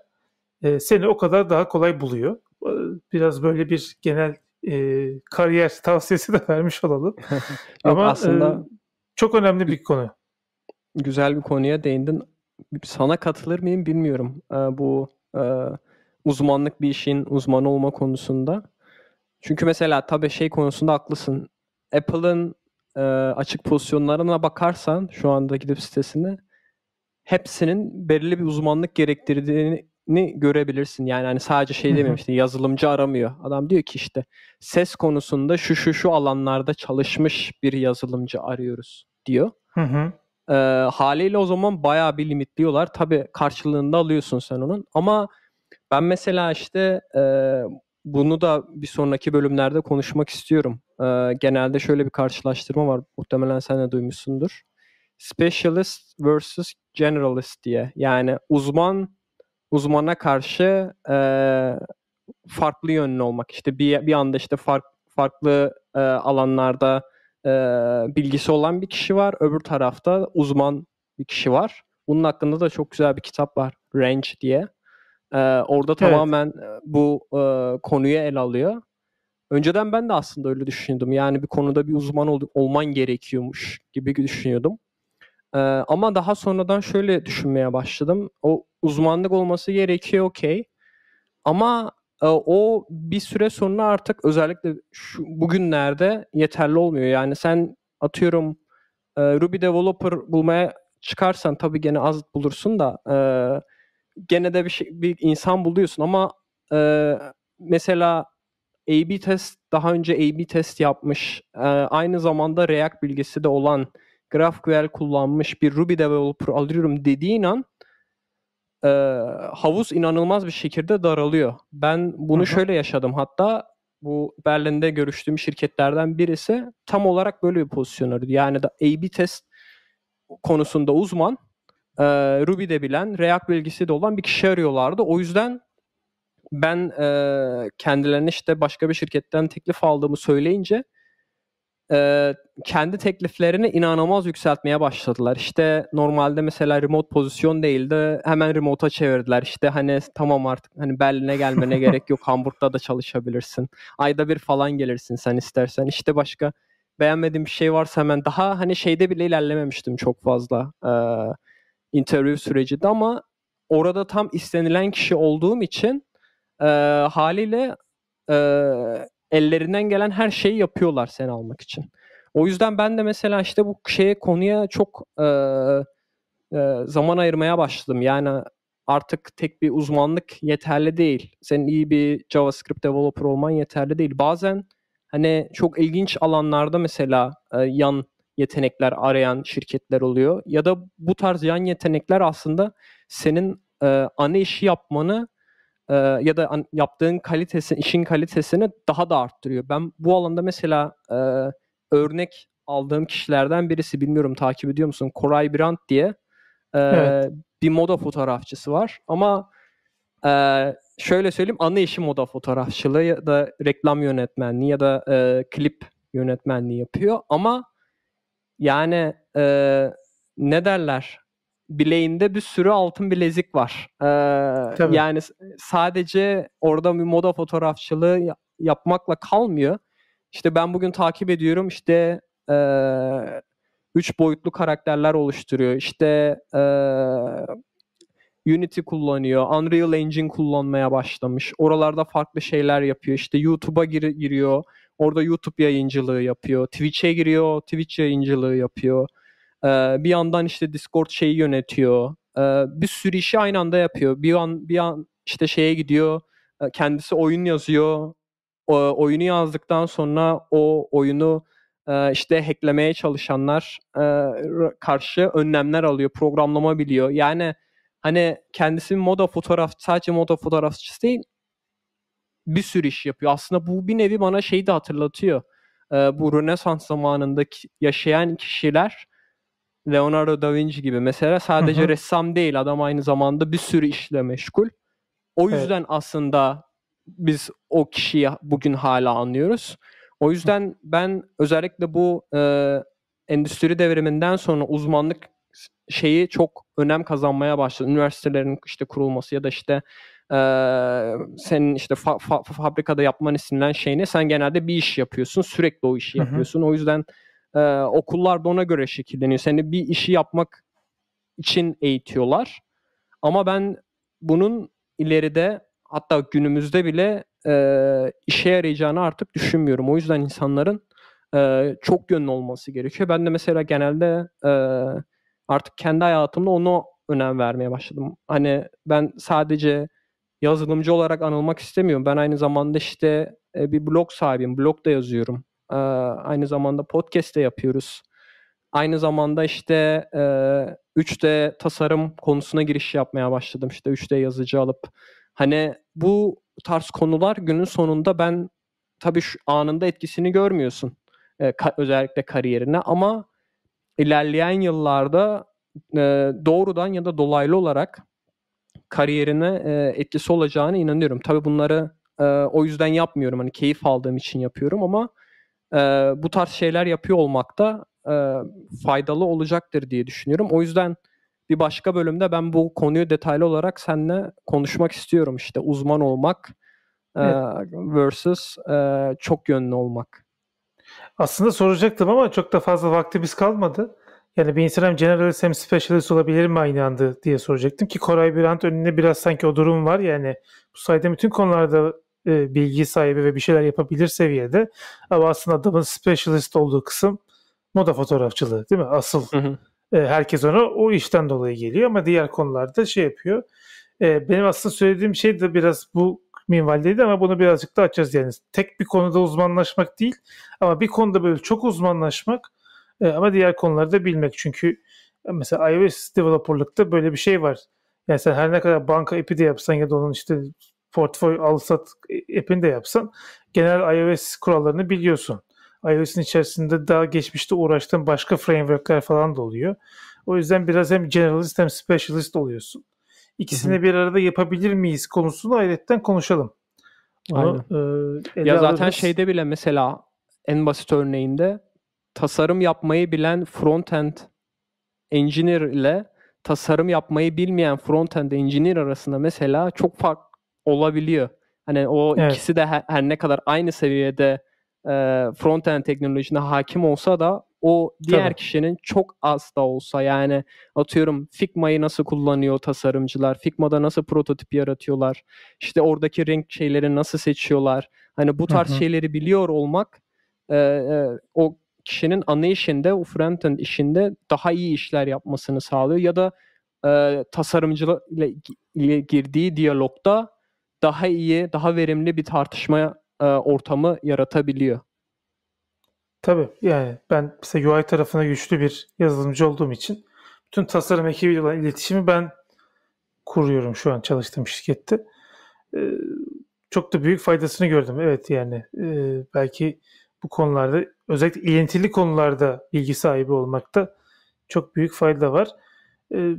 e, seni o kadar daha kolay buluyor. E, biraz böyle bir genel e, kariyer tavsiyesi de vermiş olalım. Ama e, aslında e, çok önemli bir konu. Güzel bir konuya değindin. Sana katılır mıyım bilmiyorum. E, bu e, uzmanlık bir işin uzman olma konusunda. Çünkü mesela tabii şey konusunda haklısın. Apple'ın e, açık pozisyonlarına bakarsan şu anda gidip sitesine hepsinin belirli bir uzmanlık gerektirdiğini görebilirsin. Yani hani sadece şey dememiştin yazılımcı aramıyor. Adam diyor ki işte ses konusunda şu şu şu alanlarda çalışmış bir yazılımcı arıyoruz diyor. Hı hı. Ee, haliyle o zaman bayağı bir limitliyorlar. Tabii karşılığında alıyorsun sen onun. Ama ben mesela işte e, bunu da bir sonraki bölümlerde konuşmak istiyorum. E, genelde şöyle bir karşılaştırma var. Muhtemelen sen de duymuşsundur specialist versus generalist diye. Yani uzman uzmana karşı e, farklı yönlü olmak. İşte bir bir anda işte fark, farklı e, alanlarda e, bilgisi olan bir kişi var. Öbür tarafta uzman bir kişi var. Bunun hakkında da çok güzel bir kitap var. Range diye. E, orada evet. tamamen bu e, konuyu ele alıyor. Önceden ben de aslında öyle düşünüyordum. Yani bir konuda bir uzman ol, olman gerekiyormuş gibi düşünüyordum. Ee, ama daha sonradan şöyle düşünmeye başladım. O uzmanlık olması gerekiyor okey. Ama e, o bir süre sonra artık özellikle şu bugünlerde yeterli olmuyor. Yani sen atıyorum e, Ruby developer bulmaya çıkarsan tabii gene az bulursun da e, gene de bir, şey, bir insan buluyorsun ama e, mesela AB test daha önce AB test yapmış e, aynı zamanda React bilgisi de olan GraphQL kullanmış bir Ruby developer alıyorum dediğin an e, havuz inanılmaz bir şekilde daralıyor. Ben bunu Hı-hı. şöyle yaşadım hatta bu Berlin'de görüştüğüm şirketlerden birisi tam olarak böyle bir pozisyon arıyordu. Yani da A-B test konusunda uzman, e, Ruby'de bilen, React bilgisi de olan bir kişi arıyorlardı. O yüzden ben e, kendilerine işte başka bir şirketten teklif aldığımı söyleyince e, kendi tekliflerini inanılmaz yükseltmeye başladılar. İşte normalde mesela remote pozisyon değildi, hemen remote'a çevirdiler. İşte hani tamam artık hani Berlin'e gelmene gerek yok. Hamburg'da da çalışabilirsin. Ayda bir falan gelirsin sen istersen. İşte başka beğenmediğim bir şey varsa hemen daha hani şeyde bile ilerlememiştim çok fazla e, interview de ama orada tam istenilen kişi olduğum için e, haliyle e, ellerinden gelen her şeyi yapıyorlar seni almak için. O yüzden ben de mesela işte bu şeye konuya çok e, e, zaman ayırmaya başladım. Yani artık tek bir uzmanlık yeterli değil. Senin iyi bir JavaScript developer olman yeterli değil. Bazen hani çok ilginç alanlarda mesela e, yan yetenekler arayan şirketler oluyor. Ya da bu tarz yan yetenekler aslında senin e, ana işi yapmanı e, ya da an, yaptığın kalitesi, işin kalitesini daha da arttırıyor. Ben bu alanda mesela e, örnek aldığım kişilerden birisi bilmiyorum takip ediyor musun? Koray Brand diye e, evet. bir moda fotoğrafçısı var ama e, şöyle söyleyeyim ana işi moda fotoğrafçılığı ya da reklam yönetmenliği ya da e, klip yönetmenliği yapıyor ama yani e, ne derler bileğinde bir sürü altın bilezik var. Ee, yani sadece orada bir moda fotoğrafçılığı yapmakla kalmıyor. İşte ben bugün takip ediyorum işte e, üç boyutlu karakterler oluşturuyor. İşte e, Unity kullanıyor. Unreal Engine kullanmaya başlamış. Oralarda farklı şeyler yapıyor. İşte YouTube'a gir- giriyor. Orada YouTube yayıncılığı yapıyor. Twitch'e giriyor. Twitch yayıncılığı yapıyor. Ee, bir yandan işte Discord şeyi yönetiyor. Ee, bir sürü işi aynı anda yapıyor. Bir an bir an işte şeye gidiyor. Ee, kendisi oyun yazıyor. O, oyunu yazdıktan sonra o oyunu e, işte hacklemeye çalışanlar e, karşı önlemler alıyor, programlama biliyor. Yani hani kendisi moda fotoğraf sadece moda fotoğrafçısı değil bir sürü iş yapıyor. Aslında bu bir nevi bana şeyi de hatırlatıyor. Bu Rönesans zamanındaki yaşayan kişiler Leonardo da Vinci gibi mesela sadece Hı-hı. ressam değil adam aynı zamanda bir sürü işle meşgul. O yüzden evet. aslında biz o kişiyi bugün hala anlıyoruz. O yüzden ben özellikle bu e, endüstri devriminden sonra uzmanlık şeyi çok önem kazanmaya başladı. Üniversitelerin işte kurulması ya da işte e, senin işte fa- fa- fabrikada yapman istenilen şey ne? Sen genelde bir iş yapıyorsun, sürekli o işi yapıyorsun. Hı hı. O yüzden ee, okullar da ona göre şekilleniyor. Seni bir işi yapmak için eğitiyorlar. Ama ben bunun ileride hatta günümüzde bile e, işe yarayacağını artık düşünmüyorum. O yüzden insanların e, çok yönlü olması gerekiyor. Ben de mesela genelde e, artık kendi hayatımda onu önem vermeye başladım. Hani ben sadece yazılımcı olarak anılmak istemiyorum. Ben aynı zamanda işte e, bir blog sahibim. Blog da yazıyorum. E, aynı zamanda podcast de yapıyoruz. Aynı zamanda işte e, 3D tasarım konusuna giriş yapmaya başladım. İşte 3D yazıcı alıp hani bu tarz konular günün sonunda ben tabii şu anında etkisini görmüyorsun. E, ka- özellikle kariyerine ama ilerleyen yıllarda e, doğrudan ya da dolaylı olarak kariyerine e, etkisi olacağını inanıyorum. Tabii bunları e, o yüzden yapmıyorum. Hani keyif aldığım için yapıyorum ama e, bu tarz şeyler yapıyor olmak da e, faydalı olacaktır diye düşünüyorum. O yüzden bir başka bölümde ben bu konuyu detaylı olarak seninle konuşmak istiyorum. İşte uzman olmak e, versus e, çok yönlü olmak. Aslında soracaktım ama çok da fazla vaktimiz kalmadı. Yani bir insan hem generalist hem specialist olabilir mi aynı anda diye soracaktım ki Koray Birant önünde biraz sanki o durum var yani bu sayede bütün konularda e, bilgi sahibi ve bir şeyler yapabilir seviyede. Ama aslında adamın specialist olduğu kısım moda fotoğrafçılığı değil mi? Asıl hı hı. E, herkes ona o işten dolayı geliyor ama diğer konularda şey yapıyor. E, benim aslında söylediğim şey de biraz bu minvaldeydi ama bunu birazcık da açacağız yani. Tek bir konuda uzmanlaşmak değil ama bir konuda böyle çok uzmanlaşmak ama diğer konularda bilmek. Çünkü mesela iOS developerlıkta böyle bir şey var. Yani sen her ne kadar banka ipi de yapsan ya da onun işte portföy alsat e, app'ini de yapsan genel iOS kurallarını biliyorsun. iOS'in içerisinde daha geçmişte uğraştığın başka frameworkler falan da oluyor. O yüzden biraz hem generalist hem specialist oluyorsun. İkisini Hı-hı. bir arada yapabilir miyiz konusunu ayrıca konuşalım. Onu, e, ya zaten şeyde bile mesela en basit örneğinde tasarım yapmayı bilen frontend engineer ile tasarım yapmayı bilmeyen frontend engineer arasında mesela çok fark olabiliyor. Hani o evet. ikisi de her, her ne kadar aynı seviyede e, frontend teknolojisine hakim olsa da o diğer Tabii. kişinin çok az da olsa yani atıyorum Figma'yı nasıl kullanıyor tasarımcılar, Figma'da nasıl prototip yaratıyorlar, işte oradaki renk şeyleri nasıl seçiyorlar. Hani bu tarz Hı-hı. şeyleri biliyor olmak e, e, o kişinin anlayışında, o frontend işinde daha iyi işler yapmasını sağlıyor ya da e, tasarımcıyla girdiği diyalogda daha iyi, daha verimli bir tartışma e, ortamı yaratabiliyor. Tabii yani ben mesela UI tarafına güçlü bir yazılımcı olduğum için bütün tasarım ekibiyle olan iletişimi ben kuruyorum şu an çalıştığım şirkette. Ee, çok da büyük faydasını gördüm. Evet yani e, belki bu konularda özellikle ilintili konularda bilgi sahibi olmakta çok büyük fayda var. E,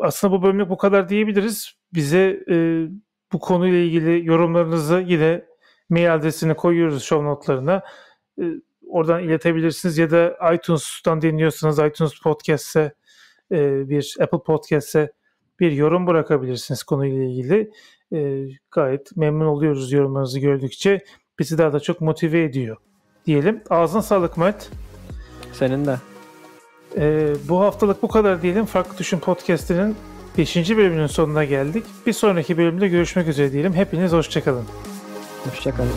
aslında bu bölümlük bu kadar diyebiliriz. Bize e, bu konuyla ilgili yorumlarınızı yine mail adresini koyuyoruz show notlarına. Ee, oradan iletebilirsiniz ya da iTunes'tan dinliyorsanız iTunes Podcast'e e, bir Apple Podcast'e bir yorum bırakabilirsiniz konuyla ilgili. Ee, gayet memnun oluyoruz yorumlarınızı gördükçe. Bizi daha da çok motive ediyor diyelim. Ağzına sağlık Mert. Senin de. E, bu haftalık bu kadar diyelim. Farklı Düşün Podcast'inin 5. bölümünün sonuna geldik. Bir sonraki bölümde görüşmek üzere diyelim. Hepiniz hoşçakalın. Hoşçakalın.